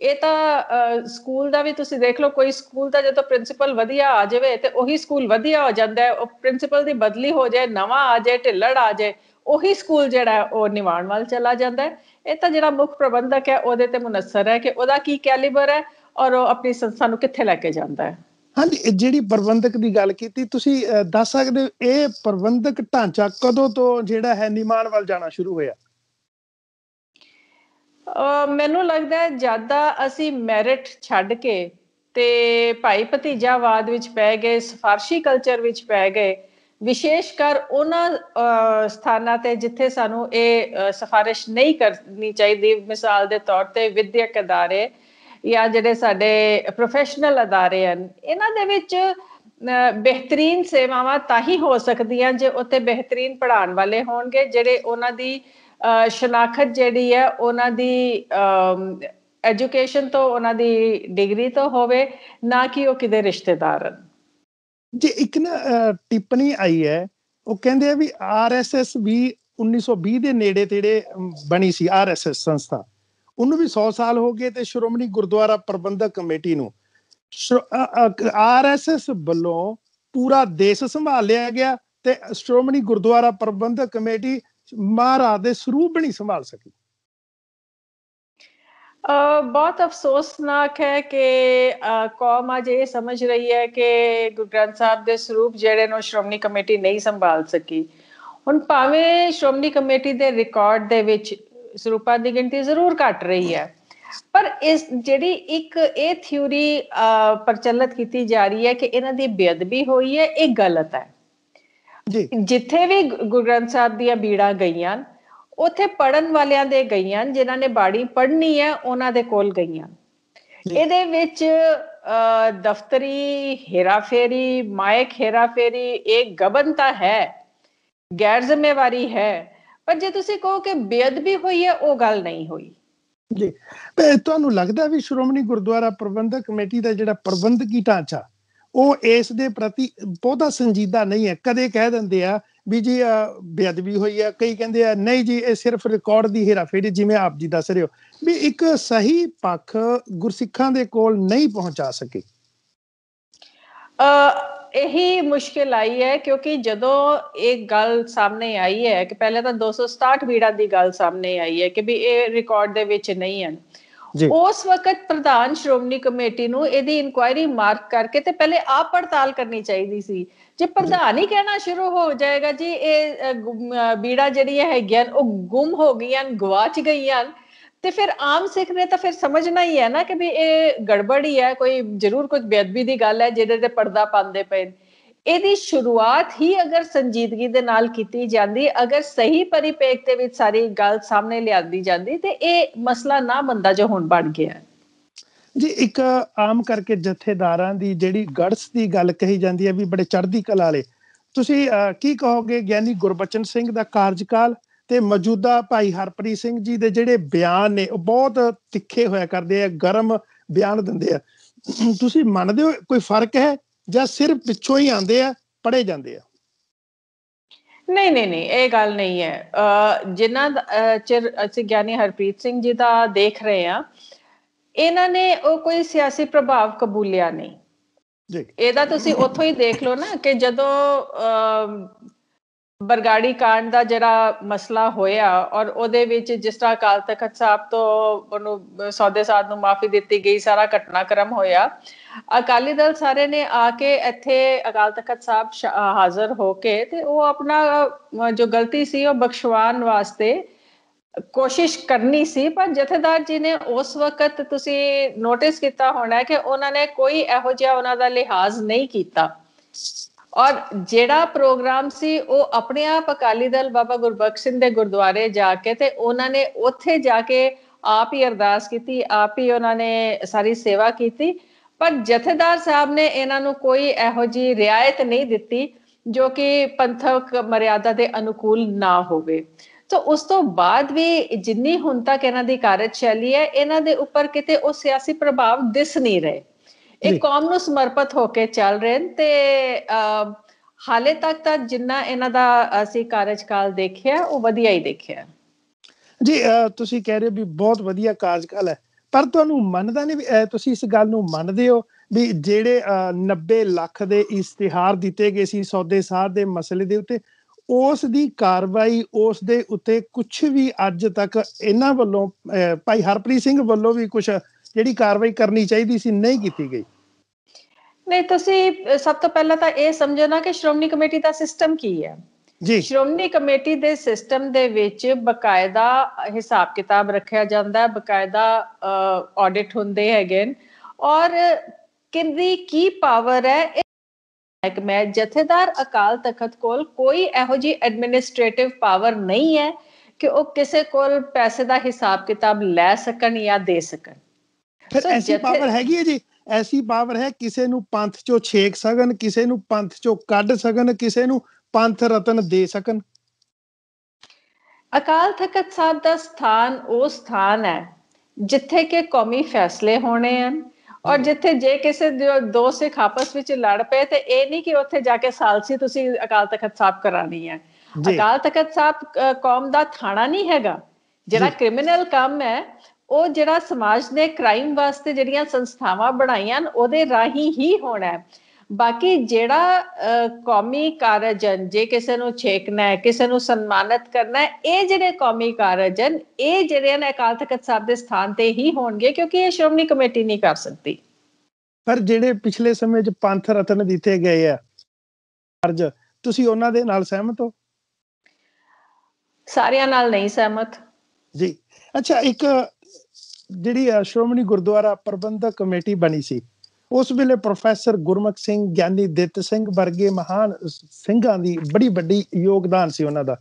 ਇਹ ਤਾਂ ਸਕੂਲ ਦਾ ਵੀ ਤੁਸੀਂ ਦੇਖ ਲਓ ਕੋਈ ਸਕੂਲ ਦਾ ਜਦੋਂ ਪ੍ਰਿੰਸੀਪਲ ਵਧੀਆ ਆ ਜਾਵੇ ਤੇ ਉਹੀ ਸਕੂਲ ਵਧੀਆ ਹੋ ਜਾਂਦਾ ਹੈ ਉਹ ਪ੍ਰਿੰਸੀਪਲ ਦੀ ਬਦਲੀ ਹੋ ਜਾਏ ਨਵਾਂ ਆ ਜਾਏ ਢਿੱਲੜ ਆ ਜਾਏ ਉਹੀ ਸਕੂਲ ਜਿਹੜਾ ਉਹ ਨਿਵਾਣ ਵੱਲ ਚਲਾ ਜਾਂਦਾ ਹੈ ਇਹ ਤਾਂ ਜਿਹੜਾ ਮੁੱਖ ਪ੍ਰਬੰਧਕ ਹੈ ਉਹਦੇ ਤੇ ਮੁਨਸਰ ਹੈ ਕਿ ਉਹਦਾ ਕੀ ਕੈਲੀਬਰ ਹੈ ਔਰ ਉਹ ਆਪਣੀ ਸੰਸਥਾ ਨੂੰ ਕਿੱਥੇ ਲੈ ਕੇ ਜਾਂਦਾ ਹੈ ਹਾਂਜੀ ਜਿਹੜੀ ਪ੍ਰਬੰਧਕ ਦੀ ਗੱਲ ਕੀਤੀ ਤੁਸੀਂ ਦੱਸ ਸਕਦੇ ਹੋ ਇਹ ਪ੍ਰਬੰਧਕ ਢਾਂਚਾ ਕਦੋਂ ਤੋਂ ਜਿਹੜਾ ਹੈ ਨਿਮਾਨਵਲ ਵੱਲ ਜਾਣਾ ਸ਼ੁਰੂ ਹੋਇਆ ਮੈਨੂੰ ਲੱਗਦਾ ਹੈ ਜਿਆਦਾ ਅਸੀਂ ਮੈਰਿਟ ਛੱਡ ਕੇ ਤੇ ਭਾਈ ਭਤੀਜਾਵਾਦ ਵਿੱਚ ਪੈ ਗਏ ਸਫਾਰਸ਼ੀ ਕਲਚਰ ਵਿੱਚ ਪੈ ਗਏ ਵਿਸ਼ੇਸ਼ ਕਰ ਉਹਨਾਂ ਸਥਾਨਾਂ ਤੇ ਜਿੱਥੇ ਸਾਨੂੰ ਇਹ ਸਫਾਰਿਸ਼ ਨਹੀਂ ਕਰਨੀ ਚਾਹੀਦੀ ਮਿਸਾਲ ਦੇ ਤੌਰ ਤੇ ਵਿਦਿਅਕ ادارے ਜਾਂ ਜਿਹੜੇ ਸਾਡੇ ਪ੍ਰੋਫੈਸ਼ਨਲ ادارے ਹਨ ਇਹਨਾਂ ਦੇ ਵਿੱਚ ਬਿਹਤਰੀਨ ਸੇਵਾਵਾਂ ਤਾਂ ਹੀ ਹੋ ਸਕਦੀਆਂ ਜੇ ਉੱਥੇ ਬਿਹਤਰੀਨ ਪੜਾਉਣ ਵਾਲੇ ਹੋਣਗੇ ਜਿਹੜੇ ਉਹਨਾਂ ਦੀ ਸ਼ਨਾਖਤ ਜਿਹੜੀ ਹੈ ਉਹਨਾਂ ਦੀ ਐਜੂਕੇਸ਼ਨ ਤੋਂ ਉਹਨਾਂ ਦੀ ਡਿਗਰੀ ਤੋਂ ਹੋਵੇ ਨਾ ਕਿ ਉਹ ਕਿਦੇ ਰਿਸ਼ਤੇਦਾਰ ਹਨ ਜੇ ਇੱਕ ਨਾ ਟਿੱਪਣੀ ਆਈ ਹੈ ਉਹ ਕਹਿੰਦੇ ਆ ਵੀ ਆਰਐਸਐਸ ਵੀ 1920 ਦੇ ਨੇੜੇ ਤੇੜੇ ਬਣੀ ਸੀ ਆਰਐਸਐਸ ਸੰਸਥਾ ਉਹਨੂੰ ਵੀ 100 ਸਾਲ ਹੋ ਗਏ ਤੇ ਸ਼੍ਰੋਮਣੀ ਗੁਰਦੁਆਰਾ ਪ੍ਰਬੰਧਕ ਕਮੇਟੀ ਨੂੰ ਆਰਐਸਐਸ ਵੱਲੋਂ ਪੂਰਾ ਦੇਸ਼ ਸੰਭਾਲਿਆ ਗਿਆ ਤੇ ਸ਼੍ਰੋਮਣੀ ਗੁਰਦੁਆਰਾ ਪ੍ਰਬੰਧਕ ਕਮੇਟੀ ਮਹਾਰਾਜ ਦੇ ਸਰੂਪ ਨਹੀਂ ਸੰਭਾਲ ਸਕੀ ਬਹੁਤ ਅਫਸੋਸਨਾਕ ਹੈ ਕਿ ਕੌਮ ਅਜ ਇਹ ਸਮਝ ਰਹੀ ਹੈ ਕਿ ਗੁਰੂ ਗ੍ਰੰਥ ਸਾਹਿਬ ਦੇ ਸਰੂਪ ਜਿਹੜੇ ਨੂੰ ਸ਼੍ਰੋਮਣੀ ਕਮੇਟੀ ਨਹੀਂ ਸੰਭਾਲ ਸਕੀ ਹੁਣ ਭਾਵੇਂ ਸ਼੍ਰੋਮਣੀ ਕਮੇਟੀ ਦੇ ਰਿਕਾਰਡ ਦੇ ਵਿੱਚ ਸਰੂਪਾਂ ਦੀ ਗਿਣਤੀ ਜ਼ਰੂਰ ਘਟ ਰਹੀ ਹੈ ਪਰ ਇਸ ਜਿਹੜੀ ਇੱਕ ਇਹ ਥਿਉਰੀ ਪ੍ਰਚਲਿਤ ਕੀਤੀ ਜਾ ਰਹੀ ਹੈ ਕਿ ਇਹਨਾਂ ਦੀ ਬੇਅਦਬੀ ਹੋਈ ਹੈ ਇਹ ਗਲਤ ਹੈ ਜੀ ਜਿੱਥੇ ਵੀ ਗੁਰੂ ਗ੍ਰੰਥ ਸਾਹਿਬ ਦੀਆਂ ਬੀੜਾਂ ਗਈਆਂ ਉਥੇ ਪੜਨ ਵਾਲਿਆਂ ਦੇ ਗਈਆਂ ਜਿਨ੍ਹਾਂ ਨੇ ਬਾਣੀ ਪੜਨੀ ਹੈ ਉਹਨਾਂ ਦੇ ਕੋਲ ਗਈਆਂ ਇਹਦੇ ਵਿੱਚ ਦਫਤਰੀ ਹੇਰਾਫੇਰੀ ਮਾਇਕ ਹੇਰਾਫੇਰੀ ਇੱਕ ਗਬਨਤਾ ਹੈ ਗੈਰ ਜ਼ਿੰਮੇਵਾਰੀ ਹੈ ਪਰ ਜੇ ਤੁਸੀਂ ਕਹੋ ਕਿ ਬੇਅਦਬੀ ਹੋਈ ਹੈ ਉਹ ਗੱਲ ਨਹੀਂ ਹੋਈ ਜੀ ਤੁਹਾਨੂੰ ਲੱਗਦਾ ਵੀ ਸ਼੍ਰੋਮਣੀ ਗੁਰਦੁਆਰਾ ਪ੍ਰਬੰਧਕ ਕਮੇਟੀ ਦਾ ਜਿਹੜਾ ਪ੍ਰਬੰਧਕੀ ਢਾਂਚਾ ਉਹ ਇਸ ਦੇ ਪ੍ਰਤੀ ਬਹੁਤਾ ਸੰਜੀਦਾ ਨਹੀਂ ਹੈ ਕਦੇ ਕਹਿ ਦਿੰਦੇ ਆ ਵੀ ਜੀ ਬੇਅਦਬੀ ਹੋਈ ਆ ਕਈ ਕਹਿੰਦੇ ਆ ਨਹੀਂ ਜੀ ਇਹ ਸਿਰਫ ਰਿਕਾਰਡ ਦੀ ਫੇਰ ਜਿਵੇਂ ਆਪ ਜੀ ਦੱਸ ਰਹੇ ਹੋ ਵੀ ਇੱਕ ਸਹੀ ਪੱਖ ਗੁਰਸਿੱਖਾਂ ਦੇ ਕੋਲ ਨਹੀਂ ਪਹੁੰਚਾ ਸਕੇ ਅ ਇਹੀ ਮੁਸ਼ਕਿਲ ਆਈ ਹੈ ਕਿਉਂਕਿ ਜਦੋਂ ਇਹ ਗੱਲ ਸਾਹਮਣੇ ਆਈ ਹੈ ਕਿ ਪਹਿਲੇ ਤਾਂ 267 ਬੀੜਾ ਦੀ ਗੱਲ ਸਾਹਮਣੇ ਆਈ ਹੈ ਕਿ ਵੀ ਇਹ ਰਿਕਾਰਡ ਦੇ ਵਿੱਚ ਨਹੀਂ ਹਨ ਉਸ ਵਕਤ ਪ੍ਰਧਾਨ ਸ਼੍ਰੋਮਣੀ ਕਮੇਟੀ ਨੂੰ ਇਹਦੀ ਇਨਕੁਆਇਰੀ ਮਾਰਕ ਕਰਕੇ ਤੇ ਪਹਿਲੇ ਆਪ ਪੜਤਾਲ ਕਰਨੀ ਚਾਹੀਦੀ ਸੀ ਜੇ ਪ੍ਰਧਾਨ ਹੀ ਕਹਿਣਾ ਸ਼ੁਰੂ ਹੋ ਜਾਏਗਾ ਜੀ ਇਹ ਬੀੜਾ ਜਿਹੜੀਆਂ ਹੈਗੀਆਂ ਉਹ ਗੁੰਮ ਹੋ ਗਈਆਂ ਗਵਾਚ ਗਈਆਂ ਤੇ ਫਿਰ ਆਮ ਸਿੱਖ ਨੇ ਤਾਂ ਫਿਰ ਸਮਝਣਾ ਹੀ ਹੈ ਨਾ ਕਿ ਵੀ ਇਹ ਗੜਬੜੀ ਹੈ ਕੋਈ ਜ਼ਰੂਰ ਕੁਝ ਬੇਅਦਬੀ ਦੀ ਗੱਲ ਹੈ ਜਿਹਦੇ ਤੇ ਪਰਦਾ ਪਾਉਂਦੇ ਪਏ ਇਹਦੀ ਸ਼ੁਰੂਆਤ ਹੀ ਅਗਰ ਸੰਜੀਦਗੀ ਦੇ ਨਾਲ ਕੀਤੀ ਜਾਂਦੀ ਅਗਰ ਸਹੀ ਪਰਿਪੇਖ ਦੇ ਵਿੱਚ ਸਾਰੀ ਗੱਲ ਸਾਹਮਣੇ ਲਿਆਦੀ ਜਾਂਦੀ ਤੇ ਇਹ ਮਸਲਾ ਨਾ ਬੰਦਾ ਜੋ ਹੁਣ ਬਣ ਗਿਆ ਜੀ ਇੱਕ ਆਮ ਕਰਕੇ ਜਥੇਦਾਰਾਂ ਦੀ ਜਿਹੜੀ ਗੜਸ ਦੀ ਗੱਲ ਕਹੀ ਜਾਂਦੀ ਹੈ ਵੀ ਬੜੇ ਚੜ੍ਹਦੀ ਕਲਾ ਵਾਲੇ ਤੁਸੀਂ ਕੀ ਕਹੋਗੇ ਗਿਆਨੀ ਗੁਰਬਚਨ ਸਿੰਘ ਦਾ ਕਾਰਜਕਾਲ ਤੇ ਮੌਜੂਦਾ ਭਾਈ ਹਰਪ੍ਰੀਤ ਸਿੰਘ ਜੀ ਦੇ ਜਿਹੜੇ ਬਿਆਨ ਨੇ ਉਹ ਬਹੁਤ ਤਿੱਖੇ ਹੋਇਆ ਕਰਦੇ ਆ ਗਰਮ ਬਿਆਨ ਦਿੰਦੇ ਆ ਤੁਸੀਂ ਮੰਨਦੇ ਹੋ ਕੋਈ ਫਰਕ ਹੈ ਜਾਂ ਸਿਰਫ ਪਿੱਛੋਂ ਹੀ ਆਉਂਦੇ ਆ ਪੜੇ ਜਾਂਦੇ ਆ ਨਹੀਂ ਨਹੀਂ ਨਹੀਂ ਇਹ ਗੱਲ ਨਹੀਂ ਹੈ ਜਿਨ੍ਹਾਂ ਚਿਰ ਅਸੀਂ ਗਿਆਨੀ ਹਰਪ੍ਰੀਤ ਸਿੰਘ ਜੀ ਦਾ ਦੇਖ ਰਹੇ ਆ ਇਹਨਾਂ ਨੇ ਉਹ ਕੋਈ ਸਿਆਸੀ ਪ੍ਰਭਾਵ ਕਬੂਲਿਆ ਨਹੀਂ ਜੀ ਇਹਦਾ ਤੁਸੀਂ ਉੱਥੋਂ ਹੀ ਦੇਖ ਲਓ ਨਾ ਕਿ ਜਦੋਂ ਬਰਗਾੜੀ ਕਾਂਡ ਦਾ ਜਿਹੜਾ ਮਸਲਾ ਹੋਇਆ ਔਰ ਉਹਦੇ ਵਿੱਚ ਜਿਸ ਤਰ੍ਹਾਂ ਕਾਲ ਤਖਤ ਸਾਹਿਬ ਤੋਂ ਉਹਨੂੰ ਸੌਦੇ ਸਾਧ ਨੂੰ ਮਾਫੀ ਦਿੱਤੀ ਗਈ ਸਾਰਾ ਘਟਨਾਕ੍ਰਮ ਹੋਇਆ ਅਕਾਲੀ ਦਲ ਸਾਰੇ ਨੇ ਆ ਕੇ ਇੱਥੇ ਅਕਾਲ ਤਖਤ ਸਾਹਿਬ ਹਾਜ਼ਰ ਹੋ ਕੇ ਤੇ ਉਹ ਆਪਣਾ ਜੋ ਗਲਤੀ ਸੀ ਉਹ ਬਖਸ਼ਵਾਨ ਵਾਸਤੇ ਕੋਸ਼ਿਸ਼ ਕਰਨੀ ਸੀ ਪਰ ਜਥੇਦਾਰ ਜੀ ਨੇ ਉਸ ਵਕਤ ਤੁਸੀਂ ਨੋਟਿਸ ਕੀਤਾ ਹੋਣਾ ਕਿ ਉਹਨਾਂ ਨੇ ਕੋਈ ਇਹੋ ਜਿਹਾ ਉਹਨਾਂ ਦਾ ਲਿਹਾਜ਼ ਨਹੀਂ ਕੀਤਾ ਔਰ ਜਿਹੜਾ ਪ੍ਰੋਗਰਾਮ ਸੀ ਉਹ ਆਪਣੇ ਆਪ ਅਕਾਲੀ ਦਲ ਬਾਬਾ ਗੁਰਬਖਸ਼ ਸਿੰਘ ਦੇ ਗੁਰਦੁਆਰੇ ਜਾ ਕੇ ਤੇ ਉਹਨਾਂ ਨੇ ਉੱਥੇ ਜਾ ਕੇ ਆਪ ਹੀ ਅਰਦਾਸ ਕੀਤੀ ਆਪ ਹੀ ਉਹਨਾਂ ਨੇ ਸਾਰੀ ਸੇਵਾ ਕੀਤੀ ਪਰ ਜਥੇਦਾਰ ਸਾਹਿਬ ਨੇ ਇਹਨਾਂ ਨੂੰ ਕੋਈ ਇਹੋ ਜੀ ਰਿਆਇਤ ਨਹੀਂ ਦਿੱਤੀ ਜੋ ਕਿ ਪੰਥਕ ਮਰਿਆਦਾ ਦੇ ਅਨੁਕੂਲ ਨਾ ਹੋਵੇ ਤੋ ਉਸ ਤੋਂ ਬਾਅਦ ਵੀ ਜਿੰਨੀ ਹੁਣ ਤੱਕ ਇਹਨਾਂ ਦੀ ਕਾਰਜ ਚੱਲੀ ਹੈ ਇਹਨਾਂ ਦੇ ਉੱਪਰ ਕਿਤੇ ਉਹ ਸਿਆਸੀ ਪ੍ਰਭਾਵ ਦਿਸ ਨਹੀਂ ਰਹੇ ਇਹ ਕੌਮ ਨੂੰ ਸਮਰਪਿਤ ਹੋ ਕੇ ਚੱਲ ਰਹੇ ਨੇ ਤੇ ਹਾਲੇ ਤੱਕ ਤਾਂ ਜਿੰਨਾ ਇਹਨਾਂ ਦਾ ਅਸੀਂ ਕਾਰਜਕਾਲ ਦੇਖਿਆ ਉਹ ਵਧੀਆ ਹੀ ਦੇਖਿਆ ਜੀ ਤੁਸੀਂ ਕਹਿ ਰਹੇ ਹੋ ਵੀ ਬਹੁਤ ਵਧੀਆ ਕਾਰਜਕਾਲ ਹੈ ਪਰ ਤੁਹਾਨੂੰ ਮੰਨਦਾ ਨਹੀਂ ਤੁਸੀਂ ਇਸ ਗੱਲ ਨੂੰ ਮੰਨਦੇ ਹੋ ਵੀ ਜਿਹੜੇ 90 ਲੱਖ ਦੇ ਇਸ਼ਤਿਹਾਰ ਦਿੱਤੇ ਗਏ ਸੀ ਸੌਦੇ ਸਾਹ ਦੇ ਮਸਲੇ ਦੇ ਉੱਤੇ ਉਸ ਦੀ ਕਾਰਵਾਈ ਉਸ ਦੇ ਉੱਤੇ ਕੁਝ ਵੀ ਅੱਜ ਤੱਕ ਇਹਨਾਂ ਵੱਲੋਂ ਭਾਈ ਹਰਪ੍ਰੀਤ ਸਿੰਘ ਵੱਲੋਂ ਵੀ ਕੁਝ ਜਿਹੜੀ ਕਾਰਵਾਈ ਕਰਨੀ ਚਾਹੀਦੀ ਸੀ ਨਹੀਂ ਕੀਤੀ ਗਈ ਨਹੀਂ ਤੁਸੀਂ ਸਭ ਤੋਂ ਪਹਿਲਾਂ ਤਾਂ ਇਹ ਸਮਝੋ ਨਾ ਕਿ ਸ਼੍ਰੋਮਣੀ ਕਮੇਟੀ ਦਾ ਸਿਸਟਮ ਕੀ ਹੈ ਜੀ ਸ਼੍ਰੋਮਣੀ ਕਮੇਟੀ ਦੇ ਸਿਸਟਮ ਦੇ ਵਿੱਚ ਬਕਾਇਦਾ ਹਿਸਾਬ ਕਿਤਾਬ ਰੱਖਿਆ ਜਾਂਦਾ ਹੈ ਬਕਾਇਦਾ ਆਡਿਟ ਹੁੰਦੇ ਹੈਗੇ ਔਰ ਕਿੰਦੀ ਕੀ ਪਾਵਰ ਹੈ ਇੱਕ ਮੈਂ ਜਥੇਦਾਰ ਅਕਾਲ ਤਖਤ ਕੋਲ ਕੋਈ ਇਹੋ ਜੀ ਐਡਮਿਨਿਸਟ੍ਰੇਟਿਵ ਪਾਵਰ ਨਹੀਂ ਹੈ ਕਿ ਉਹ ਕਿਸੇ ਕੋਲ ਪੈਸੇ ਦਾ ਹਿਸਾਬ ਕਿਤਾਬ ਲੈ ਸਕਣ ਜਾਂ ਦੇ ਸਕਣ ਫਿਰ ਐਸੀ ਪਾਵਰ ਹੈਗੀ ਹੈ ਜੀ ਐਸੀ ਪਾਵਰ ਹੈ ਕਿਸੇ ਨੂੰ ਪੰਥ ਚੋਂ ਛੇਕ ਸਕਣ ਕਿਸੇ ਨੂੰ ਪੰਥ ਚੋਂ ਕੱਢ ਸਕਣ ਕਿਸੇ ਨੂੰ ਪੰਥ ਰਤਨ ਦੇ ਸਕਣ ਅਕਾਲ ਤਖਤ ਸਾਹਿਬ ਦਾ ਸਥਾਨ ਉਹ ਸਥਾਨ ਹੈ ਜਿੱਥੇ ਕਿ ਕੌਮੀ ਫੈਸਲੇ ਹੋਣੇ ਹਨ ਔਰ ਜਿੱਥੇ ਜੇ ਕਿਸੇ ਦੋ ਸਿੱਖ ਆਪਸ ਵਿੱਚ ਲੜ ਪਏ ਤੇ ਇਹ ਨਹੀਂ ਕਿ ਉੱਥੇ ਜਾ ਕੇ ਸਾਲਸੀ ਤੁਸੀਂ ਅਕਾਲ ਤਖਤ ਸਾਹਿਬ ਕਰਾਣੀ ਹੈ ਅਕਾਲ ਤਖਤ ਸਾਹਿਬ ਕੌਮ ਦਾ ਥਾਣਾ ਨਹੀਂ ਹੈਗਾ ਜਿਹੜਾ ਕ੍ਰਿਮੀਨਲ ਕੰਮ ਹੈ ਉਹ ਜਿਹੜਾ ਸਮਾਜ ਨੇ ਕ੍ਰਾਈਮ ਵਾਸਤੇ ਜਿਹੜੀਆਂ ਸੰਸਥਾਵਾਂ ਬਣਾਈਆਂ ਉਹਦੇ ਰਾਹੀਂ ਹੀ ਹੋਣਾ ਹੈ ਬਾਕੀ ਜਿਹੜਾ ਕੌਮੀ ਕਾਰਜਨ ਜੇ ਕਿਸੇ ਨੂੰ ਛੇਕਣਾ ਹੈ ਕਿਸੇ ਨੂੰ ਸਨਮਾਨਿਤ ਕਰਨਾ ਹੈ ਇਹ ਜਿਹੜੇ ਕੌਮੀ ਕਾਰਜਨ ਇਹ ਜਿਹੜੇ ਨੇ ਅਕਾਲ ਤਖਤ ਸਾਹਿਬ ਦੇ ਸਥਾਨ ਤੇ ਹੀ ਹੋਣਗੇ ਕਿਉਂਕਿ ਇਹ ਸ਼੍ਰੋਮਣੀ ਕਮੇਟੀ ਨਹੀਂ ਕਰ ਸਕਦੀ ਪਰ ਜਿਹੜੇ ਪਿਛਲੇ ਸਮੇਂ 'ਚ ਪੰਥ ਰਤਨ ਦਿੱਤੇ ਗਏ ਆ ਅਰਜ ਤੁਸੀਂ ਉਹਨਾਂ ਦੇ ਨਾਲ ਸਹਿਮਤ ਹੋ ਸਾਰਿਆਂ ਨਾਲ ਨਹੀਂ ਸਹਿਮਤ ਜੀ ਅੱਛਾ ਇੱਕ ਜਿਹੜੀ ਸ਼੍ਰੋਮਣੀ ਗੁਰਦੁਆਰਾ ਪ੍ਰਬੰਧਕ ਕਮੇਟੀ ਬਣੀ ਸੀ ਉਸ ਵੇਲੇ ਪ੍ਰੋਫੈਸਰ ਗੁਰਮਖ ਸਿੰਘ ਗਿਆਨੀ ਦਿੱਤ ਸਿੰਘ ਵਰਗੇ ਮਹਾਨ ਸਿੰਘਾਂ ਦੀ ਬੜੀ ਵੱਡੀ ਯੋਗਦਾਨ ਸੀ ਉਹਨਾਂ ਦਾ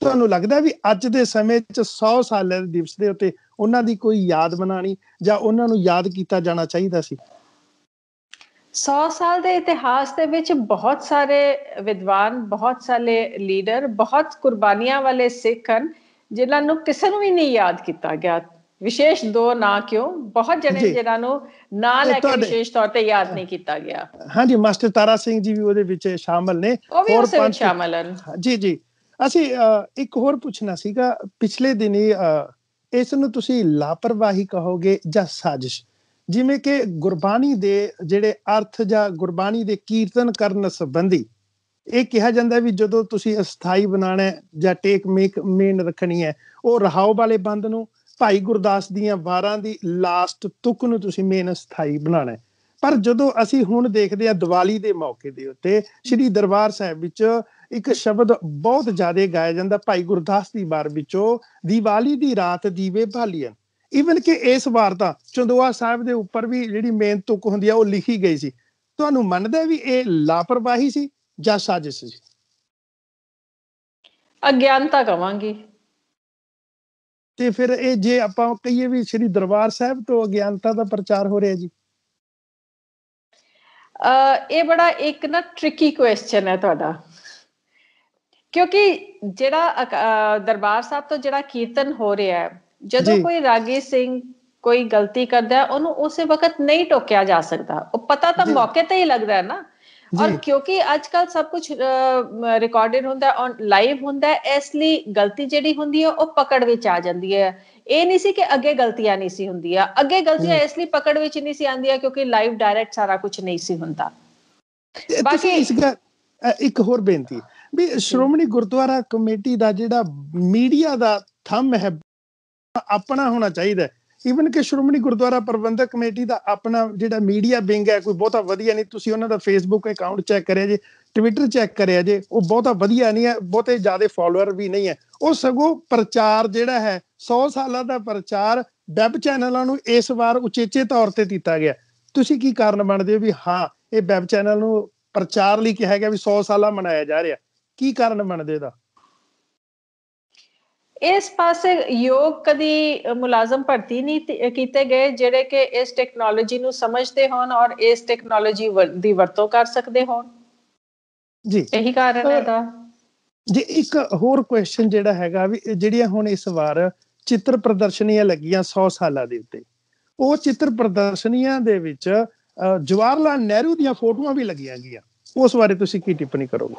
ਤੁਹਾਨੂੰ ਲੱਗਦਾ ਵੀ ਅੱਜ ਦੇ ਸਮੇਂ 'ਚ 100 ਸਾਲਾਂ ਦੇ ਦਿਵਸ ਦੇ ਉੱਤੇ ਉਹਨਾਂ ਦੀ ਕੋਈ ਯਾਦ ਬਣਾਣੀ ਜਾਂ ਉਹਨਾਂ ਨੂੰ ਯਾਦ ਕੀਤਾ ਜਾਣਾ ਚਾਹੀਦਾ ਸੀ 100 ਸਾਲ ਦੇ ਇਤਿਹਾਸ ਦੇ ਵਿੱਚ ਬਹੁਤ ਸਾਰੇ ਵਿਦਵਾਨ ਬਹੁਤ ਸਾਰੇ ਲੀਡਰ ਬਹੁਤ ਕੁਰਬਾਨੀਆਂ ਵਾਲੇ ਸਿੱਖ ਹਨ ਜਿਨ੍ਹਾਂ ਨੂੰ ਕਿਸੇ ਨੂੰ ਵੀ ਨਹੀਂ ਯਾਦ ਕੀਤਾ ਗਿਆ ਵਿਸ਼ੇਸ਼ ਦੋ ਨਾਂ ਕਿਉਂ ਬਹੁਤ ਜਣੇ ਜਿਹਨਾਂ ਨੂੰ ਨਾਂ ਲੈ ਕੇ ਵਿਸ਼ੇਸ਼ ਤੌਰ ਤੇ ਯਾਦ ਨਹੀਂ ਕੀਤਾ ਗਿਆ ਹਾਂਜੀ ਮਾਸਟਰ ਤਾਰਾ ਸਿੰਘ ਜੀ ਵੀ ਉਹਦੇ ਵਿੱਚ ਸ਼ਾਮਲ ਨੇ ਹੋਰ ਪੰਜ ਸ਼ਾਮਲ ਹਨ ਜੀ ਜੀ ਅਸੀਂ ਇੱਕ ਹੋਰ ਪੁੱਛਣਾ ਸੀਗਾ ਪਿਛਲੇ ਦਿਨੀ ਇਸ ਨੂੰ ਤੁਸੀਂ ਲਾਪਰਵਾਹੀ ਕਹੋਗੇ ਜਾਂ ਸਾਜ਼ਿਸ਼ ਜਿਵੇਂ ਕਿ ਗੁਰਬਾਣੀ ਦੇ ਜਿਹੜੇ ਅਰਥ ਜਾਂ ਗੁਰਬਾਣੀ ਦੇ ਕੀਰਤਨ ਕਰਨ ਸੰਬੰਧੀ ਇਹ ਕਿਹਾ ਜਾਂਦਾ ਵੀ ਜਦੋਂ ਤੁਸੀਂ ਅਸਥਾਈ ਬਣਾਣਾ ਜਾਂ ਟੇਕ ਮੇਕ ਮੇਨ ਰੱਖਣੀ ਹੈ ਉਹ ਰਹਾਉ ਵਾਲੇ ਬੰਦ ਨੂੰ ਭਾਈ ਗੁਰਦਾਸ ਦੀਆਂ 12 ਦੀ ਲਾਸਟ ਤੁਕ ਨੂੰ ਤੁਸੀਂ ਮੇਨ ਸਥਾਈ ਬਣਾਣਾ ਪਰ ਜਦੋਂ ਅਸੀਂ ਹੁਣ ਦੇਖਦੇ ਆ ਦੀਵਾਲੀ ਦੇ ਮੌਕੇ ਦੇ ਉੱਤੇ ਸ੍ਰੀ ਦਰਬਾਰ ਸਾਹਿਬ ਵਿੱਚ ਇੱਕ ਸ਼ਬਦ ਬਹੁਤ ਜ਼ਿਆਦਾ ਗਾਇਆ ਜਾਂਦਾ ਭਾਈ ਗੁਰਦਾਸ ਦੀ ਵਾਰ ਵਿੱਚੋਂ ਦੀਵਾਲੀ ਦੀ ਰਾਤ ਦੀਵੇ ਭਾਲੀਆਂ ਈਵਨ ਕਿ ਇਸ ਵਾਰ ਤਾਂ ਚੰਦੋਆ ਸਾਹਿਬ ਦੇ ਉੱਪਰ ਵੀ ਜਿਹੜੀ ਮੇਨ ਤੁਕ ਹੁੰਦੀ ਆ ਉਹ ਲਿਖੀ ਗਈ ਸੀ ਤੁਹਾਨੂੰ ਮੰਨਦਾ ਵੀ ਇਹ ਲਾਪਰਵਾਹੀ ਸੀ ਜਾਂ ਸਾਜ਼ਿਸ਼ ਸੀ ਅਗਿਆਨਤਾ ਕਵਾਂਗੀ ਤੇ ਫਿਰ ਇਹ ਜੇ ਆਪਾਂ ਕਹੀਏ ਵੀ ਸ੍ਰੀ ਦਰਬਾਰ ਸਾਹਿਬ ਤੋਂ ਅਗਿਆਨਤਾ ਦਾ ਪ੍ਰਚਾਰ ਹੋ ਰਿਹਾ ਜੀ ਅ ਇਹ ਬੜਾ ਇੱਕ ਨਾ ਟ੍ਰਿਕੀ ਕੁਐਸਚਨ ਹੈ ਤੁਹਾਡਾ ਕਿਉਂਕਿ ਜਿਹੜਾ ਦਰਬਾਰ ਸਾਹਿਬ ਤੋਂ ਜਿਹੜਾ ਕੀਰਤਨ ਹੋ ਰਿਹਾ ਹੈ ਜਦੋਂ ਕੋਈ ਰਾਗੀ ਸਿੰਘ ਕੋਈ ਗਲਤੀ ਕਰਦਾ ਹੈ ਉਹਨੂੰ ਉਸੇ ਵਕਤ ਨਹੀਂ ਟੋਕਿਆ ਜਾ ਸਕਦਾ ਉਹ ਪਤਾ ਤਾਂ ਮੌਕੇ ਤੇ ਹੀ ਲੱਗਦਾ ਹੈ ਨਾ ਔਰ ਕਿਉਂਕਿ ਅੱਜ ਕੱਲ ਸਭ ਕੁਝ ਰਿਕਾਰਡਡ ਹੁੰਦਾ ਔਨ ਲਾਈਵ ਹੁੰਦਾ ਇਸ ਲਈ ਗਲਤੀ ਜਿਹੜੀ ਹੁੰਦੀ ਹੈ ਉਹ ਪਕੜ ਵਿੱਚ ਆ ਜਾਂਦੀ ਹੈ ਇਹ ਨਹੀਂ ਸੀ ਕਿ ਅੱਗੇ ਗਲਤੀਆਂ ਨਹੀਂ ਸੀ ਹੁੰਦੀਆਂ ਅੱਗੇ ਗਲਤੀਆਂ ਇਸ ਲਈ ਪਕੜ ਵਿੱਚ ਨਹੀਂ ਸੀ ਆਂਦੀਆਂ ਕਿਉਂਕਿ ਲਾਈਵ ਡਾਇਰੈਕਟ ਸਾਰਾ ਕੁਝ ਨਹੀਂ ਸੀ ਹੁੰਦਾ ਬਾਕੀ ਇਸ ਦਾ ਇੱਕ ਹੋਰ ਬੇਨਤੀ ਵੀ ਸ਼੍ਰੋਮਣੀ ਗੁਰਦੁਆਰਾ ਕਮੇਟੀ ਦਾ ਜਿਹੜਾ ਮੀਡੀਆ ਦਾ ਥੰਮ ਹੈ ਆਪਣਾ ਹੋਣਾ ਚਾਹੀਦਾ ਈਵਨ ਕਿ ਸ਼੍ਰੋਮਣੀ ਗੁਰਦੁਆਰਾ ਪ੍ਰਬੰਧਕ ਕਮੇਟੀ ਦਾ ਆਪਣਾ ਜਿਹੜਾ ਮੀਡੀਆ ਵਿੰਗ ਹੈ ਕੋਈ ਬਹੁਤਾ ਵਧੀਆ ਨਹੀਂ ਤੁਸੀਂ ਉਹਨਾਂ ਦਾ ਫੇਸਬੁੱਕ ਅਕਾਊਂਟ ਚੈੱਕ ਕਰਿਆ ਜੇ ਟਵਿੱਟਰ ਚੈੱਕ ਕਰਿਆ ਜੇ ਉਹ ਬਹੁਤਾ ਵਧੀਆ ਨਹੀਂ ਹੈ ਬਹੁਤੇ ਜ਼ਿਆਦਾ ਫਾਲੋਅਰ ਵੀ ਨਹੀਂ ਹੈ ਉਹ ਸਗੋਂ ਪ੍ਰਚਾਰ ਜਿਹੜਾ ਹੈ 100 ਸਾਲਾਂ ਦਾ ਪ੍ਰਚਾਰ ਵੈਬ ਚੈਨਲਾਂ ਨੂੰ ਇਸ ਵਾਰ ਉਚੇਚੇ ਤੌਰ ਤੇ ਦਿੱਤਾ ਗਿਆ ਤੁਸੀਂ ਕੀ ਕਾਰਨ ਬਣਦੇ ਹੋ ਵੀ ਹਾਂ ਇਹ ਵੈਬ ਚੈਨਲ ਨੂੰ ਪ੍ਰਚਾਰ ਲਈ ਕਿਹਾ ਗਿਆ ਵੀ 100 ਸਾਲਾ ਮਨਾਇਆ ਜਾ ਰਿਹਾ ਕੀ ਕਾਰਨ ਬਣਦੇ ਦਾ ਇਸ ਪਾਸੇ ਯੋਗ ਕਦੀ ਮੁਲਾਜ਼ਮ ਭਰਤੀ ਨਹੀਂ ਕੀਤੇ ਗਏ ਜਿਹੜੇ ਕਿ ਇਸ ਟੈਕਨੋਲੋਜੀ ਨੂੰ ਸਮਝਦੇ ਹੋਣ ਔਰ ਇਸ ਟੈਕਨੋਲੋਜੀ ਦੀ ਵਰਤੋਂ ਕਰ ਸਕਦੇ ਹੋਣ ਜੀ ਇਹੀ ਕਾਰਨ ਹੈ ਦਾ ਜੀ ਇੱਕ ਹੋਰ ਕੁਐਸਚਨ ਜਿਹੜਾ ਹੈਗਾ ਵੀ ਜਿਹੜੀਆਂ ਹੁਣ ਇਸ ਵਾਰ ਚਿੱਤਰ ਪ੍ਰਦਰਸ਼ਨੀਆਂ ਲੱਗੀਆਂ 100 ਸਾਲਾਂ ਦੇ ਉੱਤੇ ਉਹ ਚਿੱਤਰ ਪ੍ਰਦਰਸ਼ਨੀਆਂ ਦੇ ਵਿੱਚ ਜਵਾਹਰ ਲਾਲ ਨਹਿਰੂ ਦੀਆਂ ਫੋਟੋਆਂ ਵੀ ਲੱਗੀਆਂ ਗਈਆਂ ਉਸ ਬਾਰੇ ਤੁਸੀਂ ਕੀ ਟਿੱਪਣੀ ਕਰੋਗੇ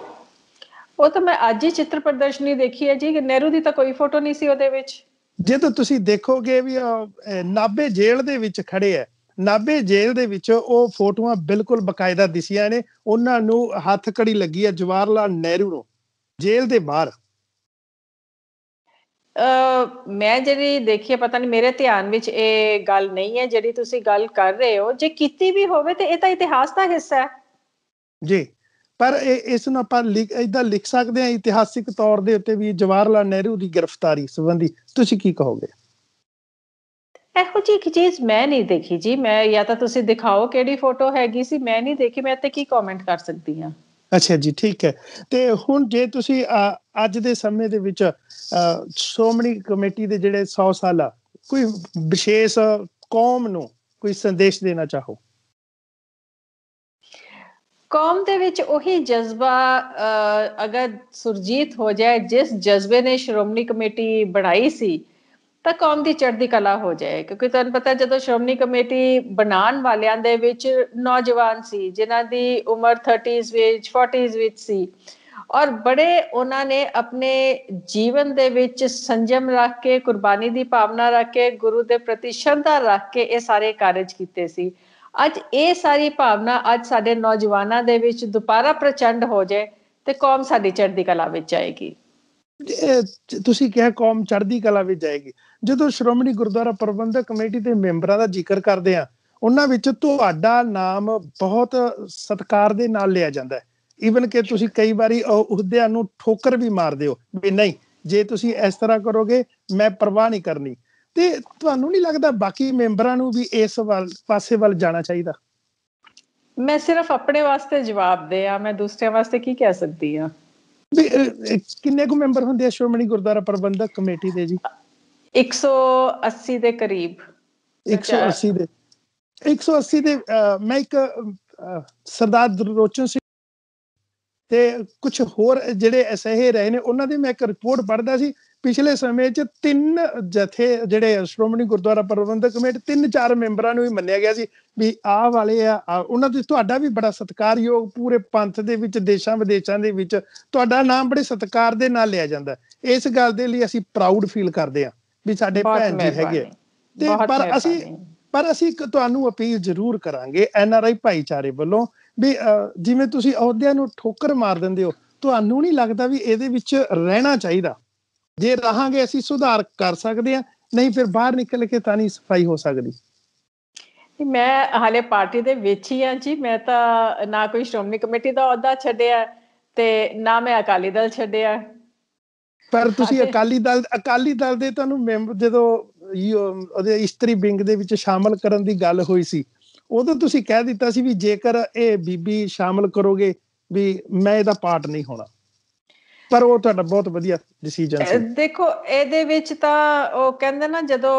ਉਹ ਤਾਂ ਮੈਂ ਅੱਜ ਹੀ ਚਿੱਤਰ ਪ੍ਰਦਰਸ਼ਨੀ ਦੇਖੀ ਹੈ ਜੀ ਕਿ ਨਹਿਰੂ ਦੀ ਤਾਂ ਕੋਈ ਫੋਟੋ ਨਹੀਂ ਸੀ ਉਹਦੇ ਵਿੱਚ ਜੇ ਤਾਂ ਤੁਸੀਂ ਦੇਖੋਗੇ ਵੀ ਨਾਬੇ ਜੇਲ੍ਹ ਦੇ ਵਿੱਚ ਖੜੇ ਐ ਨਾਬੇ ਜੇਲ੍ਹ ਦੇ ਵਿੱਚ ਉਹ ਫੋਟੋਆਂ ਬਿਲਕੁਲ ਬਕਾਇਦਾ ਦਿਸੀਆਂ ਨੇ ਉਹਨਾਂ ਨੂੰ ਹੱਥ ਕੜੀ ਲੱਗੀ ਹੈ ਜਵਾਹਰ ਲਾਲ ਨਹਿਰੂ ਨੂੰ ਜੇਲ੍ਹ ਦੇ ਬਾਹਰ ਮੈਂ ਜਿਹੜੀ ਦੇਖੀ ਪਤਾ ਨਹੀਂ ਮੇਰੇ ਧਿਆਨ ਵਿੱਚ ਇਹ ਗੱਲ ਨਹੀਂ ਹੈ ਜਿਹੜੀ ਤੁਸੀਂ ਗੱਲ ਕਰ ਰਹੇ ਹੋ ਜੇ ਕੀਤੀ ਵੀ ਹੋਵੇ ਤੇ ਇਹ ਤਾਂ ਇਤਿਹਾਸ ਦਾ ਹਿੱਸਾ ਹੈ ਜੀ ਪਰ ਇਸ ਨੂੰ ਆਪਾਂ ਇਦਾਂ ਲਿਖ ਸਕਦੇ ਹਾਂ ਇਤਿਹਾਸਿਕ ਤੌਰ ਦੇ ਉੱਤੇ ਵੀ ਜਵਾਹਰ ਲਾਲ ਨਹਿਰੂ ਦੀ ਗ੍ਰਿਫਤਾਰੀ ਸੰਬੰਧੀ ਤੁਸੀਂ ਕੀ ਕਹੋਗੇ ਇਹੋ ਜੀ ਕਿ ਚੀਜ਼ ਮੈਂ ਨਹੀਂ ਦੇਖੀ ਜੀ ਮੈਂ ਜਾਂ ਤਾਂ ਤੁਸੀਂ ਦਿਖਾਓ ਕਿਹੜੀ ਫੋਟੋ ਹੈਗੀ ਸੀ ਮੈਂ ਨਹੀਂ ਦੇਖੀ ਮੈਂ ਤੇ ਕੀ ਕਮੈਂਟ ਕਰ ਸਕਦੀ ਹਾਂ ਅੱਛਾ ਜੀ ਠੀਕ ਹੈ ਤੇ ਹੁਣ ਜੇ ਤੁਸੀਂ ਅੱਜ ਦੇ ਸਮੇਂ ਦੇ ਵਿੱਚ ਸ਼ੋਮਣੀ ਕਮੇਟੀ ਦੇ ਜਿਹੜੇ 100 ਸਾਲਾ ਕੋਈ ਵਿਸ਼ੇਸ਼ ਕੌਮ ਨੂੰ ਕੋਈ ਸੰਦੇਸ਼ ਦੇਣਾ ਚਾਹੋ ਕੌਮ ਦੇ ਵਿੱਚ ਉਹੀ ਜਜ਼ਬਾ ਅਗਰ ਸੁਰਜੀਤ ਹੋ ਜਾਏ ਜਿਸ ਜਜ਼ਬੇ ਨੇ ਸ਼੍ਰੋਮਣੀ ਕਮੇਟੀ ਬਣਾਈ ਸੀ ਤਾਂ ਕੌਮ ਦੀ ਚੜ੍ਹਦੀ ਕਲਾ ਹੋ ਜਾਏ ਕਿਉਂਕਿ ਤੁਹਾਨੂੰ ਪਤਾ ਜਦੋਂ ਸ਼੍ਰੋਮਣੀ ਕਮੇਟੀ ਬਣਾਉਣ ਵਾਲਿਆਂ ਦੇ ਵਿੱਚ ਨੌਜਵਾਨ ਸੀ ਜਿਨ੍ਹਾਂ ਦੀ ਉਮਰ 30s ਵਿੱਚ 40s ਵਿੱਚ ਸੀ ਔਰ ਬੜੇ ਉਹਨਾਂ ਨੇ ਆਪਣੇ ਜੀਵਨ ਦੇ ਵਿੱਚ ਸੰਜਮ ਰੱਖ ਕੇ ਕੁਰਬਾਨੀ ਦੀ ਭਾਵਨਾ ਰੱਖ ਕੇ ਗੁਰੂ ਦੇ ਪ੍ਰਤੀ ਸ਼ਰਧਾ ਰੱਖ ਕੇ ਇਹ ਸਾਰੇ ਕਾਰਜ ਕੀਤੇ ਸੀ ਅੱਜ ਇਹ ਸਾਰੀ ਭਾਵਨਾ ਅੱਜ ਸਾਡੇ ਨੌਜਵਾਨਾਂ ਦੇ ਵਿੱਚ ਦੁਬਾਰਾ ਪ੍ਰਚੰਡ ਹੋ ਜਾਏ ਤੇ ਕੌਮ ਸਾਡੀ ਚੜ੍ਹਦੀ ਕਲਾ ਵਿੱਚ ਜਾਏਗੀ ਤੁਸੀਂ ਕਿਹਾ ਕੌਮ ਚੜ੍ਹਦੀ ਕਲਾ ਵਿੱਚ ਜਾਏਗੀ ਜਦੋਂ ਸ਼੍ਰੋਮਣੀ ਗੁਰਦੁਆਰਾ ਪ੍ਰਬੰਧਕ ਕਮੇਟੀ ਦੇ ਮੈਂਬਰਾਂ ਦਾ ਜ਼ਿਕਰ ਕਰਦੇ ਆ ਉਹਨਾਂ ਵਿੱਚ ਤੁਹਾਡਾ ਨਾਮ ਬਹੁਤ ਸਤਕਾਰ ਦੇ ਨਾਲ ਲਿਆ ਜਾਂਦਾ ਹੈ ਈਵਨ ਕਿ ਤੁਸੀਂ ਕਈ ਵਾਰੀ ਉਹਦਿਆਂ ਨੂੰ ਠੋਕਰ ਵੀ ਮਾਰਦੇ ਹੋ ਵੀ ਨਹੀਂ ਜੇ ਤੁਸੀਂ ਇਸ ਤਰ੍ਹਾਂ ਕਰੋਗੇ ਮੈਂ ਪਰਵਾਹ ਨਹੀਂ ਕਰਨੀ ਤੇ ਤੁਹਾਨੂੰ ਨਹੀਂ ਲੱਗਦਾ ਬਾਕੀ ਮੈਂਬਰਾਂ ਨੂੰ ਵੀ ਇਸ ਵੱਲ ਪਾਸੇ ਵੱਲ ਜਾਣਾ ਚਾਹੀਦਾ ਮੈਂ ਸਿਰਫ ਆਪਣੇ ਵਾਸਤੇ ਜਵਾਬ ਦੇ ਆ ਮੈਂ ਦੂਸਰਿਆਂ ਵਾਸਤੇ ਕੀ ਕਹਿ ਸਕਦੀ ਆ ਕਿੰਨੇ ਕੁ ਮੈਂਬਰ ਹੁੰਦੇ ਆ ਸ਼੍ਰੋਮਣੀ ਗੁਰਦੁਆਰਾ ਪ੍ਰਬੰਧਕ ਕਮੇਟੀ ਦੇ ਜੀ 180 ਦੇ ਕਰੀਬ 180 ਦੇ 180 ਦੇ ਮੈਂ ਇੱਕ ਸਰਦਾਰ ਦਰੋਚਨ ਸਿੰਘ ਤੇ ਕੁਝ ਹੋਰ ਜਿਹੜੇ ਅਸਹਿ ਰਹੇ ਨੇ ਉਹਨਾਂ ਦੇ ਮੈਂ ਇੱਕ ਰਿਪੋਰਟ ਪੜ੍ਹਦਾ ਸੀ ਪਿਛਲੇ ਸਮੇਂ 'ਚ ਤਿੰਨ ਜਥੇ ਜਿਹੜੇ ਸ਼੍ਰੋਮਣੀ ਗੁਰਦੁਆਰਾ ਪ੍ਰਬੰਧਕ ਕਮੇਟੀ ਤਿੰਨ ਚਾਰ ਮੈਂਬਰਾਂ ਨੂੰ ਵੀ ਮੰਨਿਆ ਗਿਆ ਸੀ ਵੀ ਆਹ ਵਾਲੇ ਆ ਉਹਨਾਂ ਦੇ ਤੁਹਾਡਾ ਵੀ ਬੜਾ ਸਤਿਕਾਰਯੋਗ ਪੂਰੇ ਪੰਥ ਦੇ ਵਿੱਚ ਦੇਸ਼ਾਂ ਵਿਦੇਸ਼ਾਂ ਦੇ ਵਿੱਚ ਤੁਹਾਡਾ ਨਾਮ ਬੜੇ ਸਤਿਕਾਰ ਦੇ ਨਾਲ ਲਿਆ ਜਾਂਦਾ ਇਸ ਗੱਲ ਦੇ ਲਈ ਅਸੀਂ ਪ੍ਰਾਊਡ ਫੀਲ ਕਰਦੇ ਆ ਵੀ ਸਾਡੇ ਭੈਣ ਜੀ ਹੈਗੇ ਤੇ ਪਰ ਅਸੀਂ ਪਰ ਅਸੀਂ ਤੁਹਾਨੂੰ ਅਪੀਲ ਜ਼ਰੂਰ ਕਰਾਂਗੇ ਐਨ ਆਰ ਆਈ ਭਾਈਚਾਰੇ ਵੱਲੋਂ ਵੀ ਜਿਵੇਂ ਤੁਸੀਂ ਅਹੁਦਿਆਂ ਨੂੰ ਠੋਕਰ ਮਾਰ ਦਿੰਦੇ ਹੋ ਤੁਹਾਨੂੰ ਨਹੀਂ ਲੱਗਦਾ ਵੀ ਇਹਦੇ ਵਿੱਚ ਰਹਿਣਾ ਚਾਹੀਦਾ ਜੇ ਰਹਾਂਗੇ ਅਸੀਂ ਸੁਧਾਰ ਕਰ ਸਕਦੇ ਆ ਨਹੀਂ ਫਿਰ ਬਾਹਰ ਨਿਕਲ ਕੇ ਤਾਂ ਨਹੀਂ ਸਫਾਈ ਹੋ ਸਕਦੀ ਮੈਂ ਹਾਲੇ ਪਾਰਟੀ ਦੇ ਵਿੱਚ ਹੀ ਆ ਜੀ ਮੈਂ ਤਾਂ ਨਾ ਕੋਈ ਸ਼੍ਰੋਮਣੀ ਕਮੇਟੀ ਦਾ ਅਹੁਦਾ ਛੱਡਿਆ ਤੇ ਨਾ ਮੈਂ ਅਕਾਲੀ ਦਲ ਛੱਡਿਆ ਪਰ ਤੁਸੀਂ ਅਕਾਲੀ ਦਲ ਅਕਾਲੀ ਦਲ ਦੇ ਤੁਹਾਨੂੰ ਮੈਂਬਰ ਜਦੋਂ ਉਹਦੇ ਇਸਤਰੀ ਵਿੰਗ ਦੇ ਵਿੱਚ ਸ਼ਾਮਲ ਕਰਨ ਦੀ ਗੱਲ ਹੋਈ ਸੀ ਉਦੋਂ ਤੁਸੀਂ ਕਹਿ ਦਿੱਤਾ ਸੀ ਵੀ ਜੇਕਰ ਇਹ ਬੀਬੀ ਸ਼ਾਮਲ ਕਰੋਗੇ ਵੀ ਮੈਂ ਇਹਦਾ ਪਾਰਟ ਨਹੀਂ ਹੋਣਾ ਪਰ ਉਹ ਤੁਹਾਡਾ ਬਹੁਤ ਵਧੀਆ ਡਿਸੀਜਨ ਸੀ ਦੇਖੋ ਇਹਦੇ ਵਿੱਚ ਤਾਂ ਉਹ ਕਹਿੰਦੇ ਨਾ ਜਦੋਂ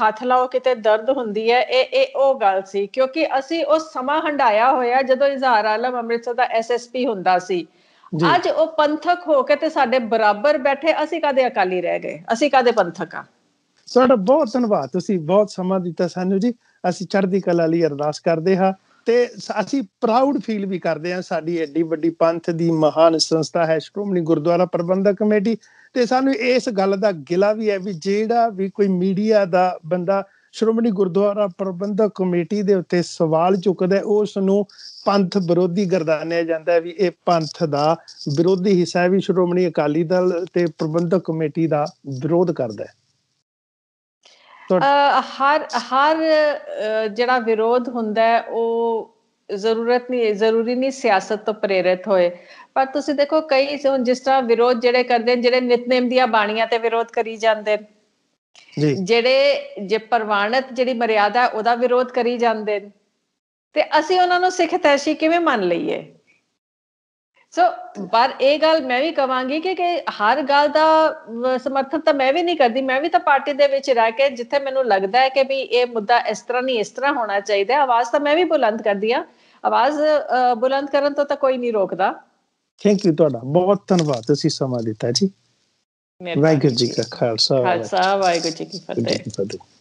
ਹੱਥ ਲਾਓ ਕਿਤੇ ਦਰਦ ਹੁੰਦੀ ਹੈ ਇਹ ਇਹ ਉਹ ਗੱਲ ਸੀ ਕਿਉਂਕਿ ਅਸੀਂ ਉਹ ਸਮਾਂ ਹੰਡਾਇਆ ਹੋਇਆ ਜਦੋਂ ਇਜ਼ਹਾਰ ਆਲਮ ਅੰਮ੍ਰਿਤਸਰ ਦਾ ਐਸਐਸਪੀ ਹੁੰਦਾ ਸੀ ਅੱਜ ਉਹ ਪੰਥਕ ਹੋ ਕੇ ਤੇ ਸਾਡੇ ਬਰਾਬਰ ਬੈਠੇ ਅਸੀਂ ਕਾਦੇ ਅਕਾਲੀ ਰਹਿ ਗਏ ਅਸੀਂ ਕਾਦੇ ਪੰਥਕ ਆ ਤੁਹਾਡਾ ਬਹੁਤ ਧੰਨਵਾਦ ਤੁਸੀਂ ਬਹੁਤ ਸਮਾਂ ਦਿੱਤਾ ਸਾਨੂੰ ਜੀ ਅਸੀਂ ਚੜ੍ਹਦੀ ਕਲਾ ਲਈ ਅਰਦਾਸ ਕਰਦੇ ਹਾਂ ਤੇ ਅਸੀਂ ਪ੍ਰਾਊਡ ਫੀਲ ਵੀ ਕਰਦੇ ਆ ਸਾਡੀ ਐਡੀ ਵੱਡੀ ਪੰਥ ਦੀ ਮਹਾਨ ਸੰਸਥਾ ਹੈ ਸ਼੍ਰੋਮਣੀ ਗੁਰਦੁਆਰਾ ਪ੍ਰਬੰਧਕ ਕਮੇਟੀ ਤੇ ਸਾਨੂੰ ਇਸ ਗੱਲ ਦਾ ਗਿਲਾ ਵੀ ਹੈ ਵੀ ਜਿਹੜਾ ਵੀ ਕੋਈ ਮੀਡੀਆ ਦਾ ਬੰਦਾ ਸ਼੍ਰੋਮਣੀ ਗੁਰਦੁਆਰਾ ਪ੍ਰਬੰਧਕ ਕਮੇਟੀ ਦੇ ਉੱਤੇ ਸਵਾਲ ਚੁੱਕਦਾ ਉਸ ਨੂੰ ਪੰਥ ਵਿਰੋਧੀ ਗਰਦਾਨਿਆ ਜਾਂਦਾ ਵੀ ਇਹ ਪੰਥ ਦਾ ਵਿਰੋਧੀ ਹਿੱਸਾ ਵੀ ਸ਼੍ਰੋਮਣੀ ਅਕਾਲੀ ਦਲ ਤੇ ਪ੍ਰਬੰਧਕ ਕਮੇਟੀ ਦਾ ਵਿਰੋਧ ਕਰਦਾ ਹੈ ਹਰ ਹਰ ਜਿਹੜਾ ਵਿਰੋਧ ਹੁੰਦਾ ਹੈ ਉਹ ਜ਼ਰੂਰਤ ਨਹੀਂ ਜ਼ਰੂਰੀ ਨਹੀਂ ਸਿਆਸਤ ਤੋਂ ਪ੍ਰੇਰਿਤ ਹੋਏ ਪਰ ਤੁਸੀਂ ਦੇਖੋ ਕਈ ਜਿਸ ਤਰ੍ਹਾਂ ਵਿਰੋਧ ਜਿਹੜੇ ਕਰਦੇ ਨੇ ਜਿਹੜੇ ਨਿਤਨੇਮ ਦੀਆਂ ਬਾਣੀਆਂ ਤੇ ਵਿਰੋਧ ਕਰੀ ਜਾਂਦੇ ਜੀ ਜਿਹੜੇ ਜੇ ਪ੍ਰਵਾਨਿਤ ਜਿਹੜੀ ਮਰਿਆਦਾ ਉਹਦਾ ਵਿਰੋਧ ਕਰੀ ਜਾਂਦੇ ਨੇ ਤੇ ਅਸੀਂ ਉਹਨਾਂ ਨੂੰ ਸਿੱਖ ਤੈਸ਼ੀ ਕਿਵੇਂ ਮੰਨ ਲਈਏ ਸੋ ਪਰ ਇਹ ਗੱਲ ਮੈਂ ਵੀ ਕਵਾਂਗੀ ਕਿ ਕਿ ਹਰ ਗੱਲ ਦਾ ਸਮਰਥਨ ਤਾਂ ਮੈਂ ਵੀ ਨਹੀਂ ਕਰਦੀ ਮੈਂ ਵੀ ਤਾਂ ਪਾਰਟੀ ਦੇ ਵਿੱਚ ਰਹਿ ਕੇ ਜਿੱਥੇ ਮੈਨੂੰ ਲੱਗਦਾ ਹੈ ਕਿ ਵੀ ਇਹ ਮੁੱਦਾ ਇਸ ਤਰ੍ਹਾਂ ਨਹੀਂ ਇਸ ਤਰ੍ਹਾਂ ਹੋਣਾ ਚਾਹੀਦਾ ਆਵਾਜ਼ ਤਾਂ ਮੈਂ ਵੀ ਬੁਲੰਦ ਕਰਦੀ ਆ ਆਵਾਜ਼ ਬੁਲੰਦ ਕਰਨ ਤੋਂ ਤਾਂ ਕੋਈ ਨਹੀਂ ਰੋਕਦਾ ਥੈਂਕ ਯੂ ਤੁਹਾਡਾ ਬਹੁਤ ਧੰਨਵਾਦ ਤੁਸੀਂ ਸਮਾਂ ਦਿੱਤਾ ਜੀ ਵਾਹਿਗੁਰੂ ਜੀ ਕਾ ਖਾਲਸਾ ਵਾਹਿਗੁਰੂ ਜੀ ਕੀ ਫਤਿਹ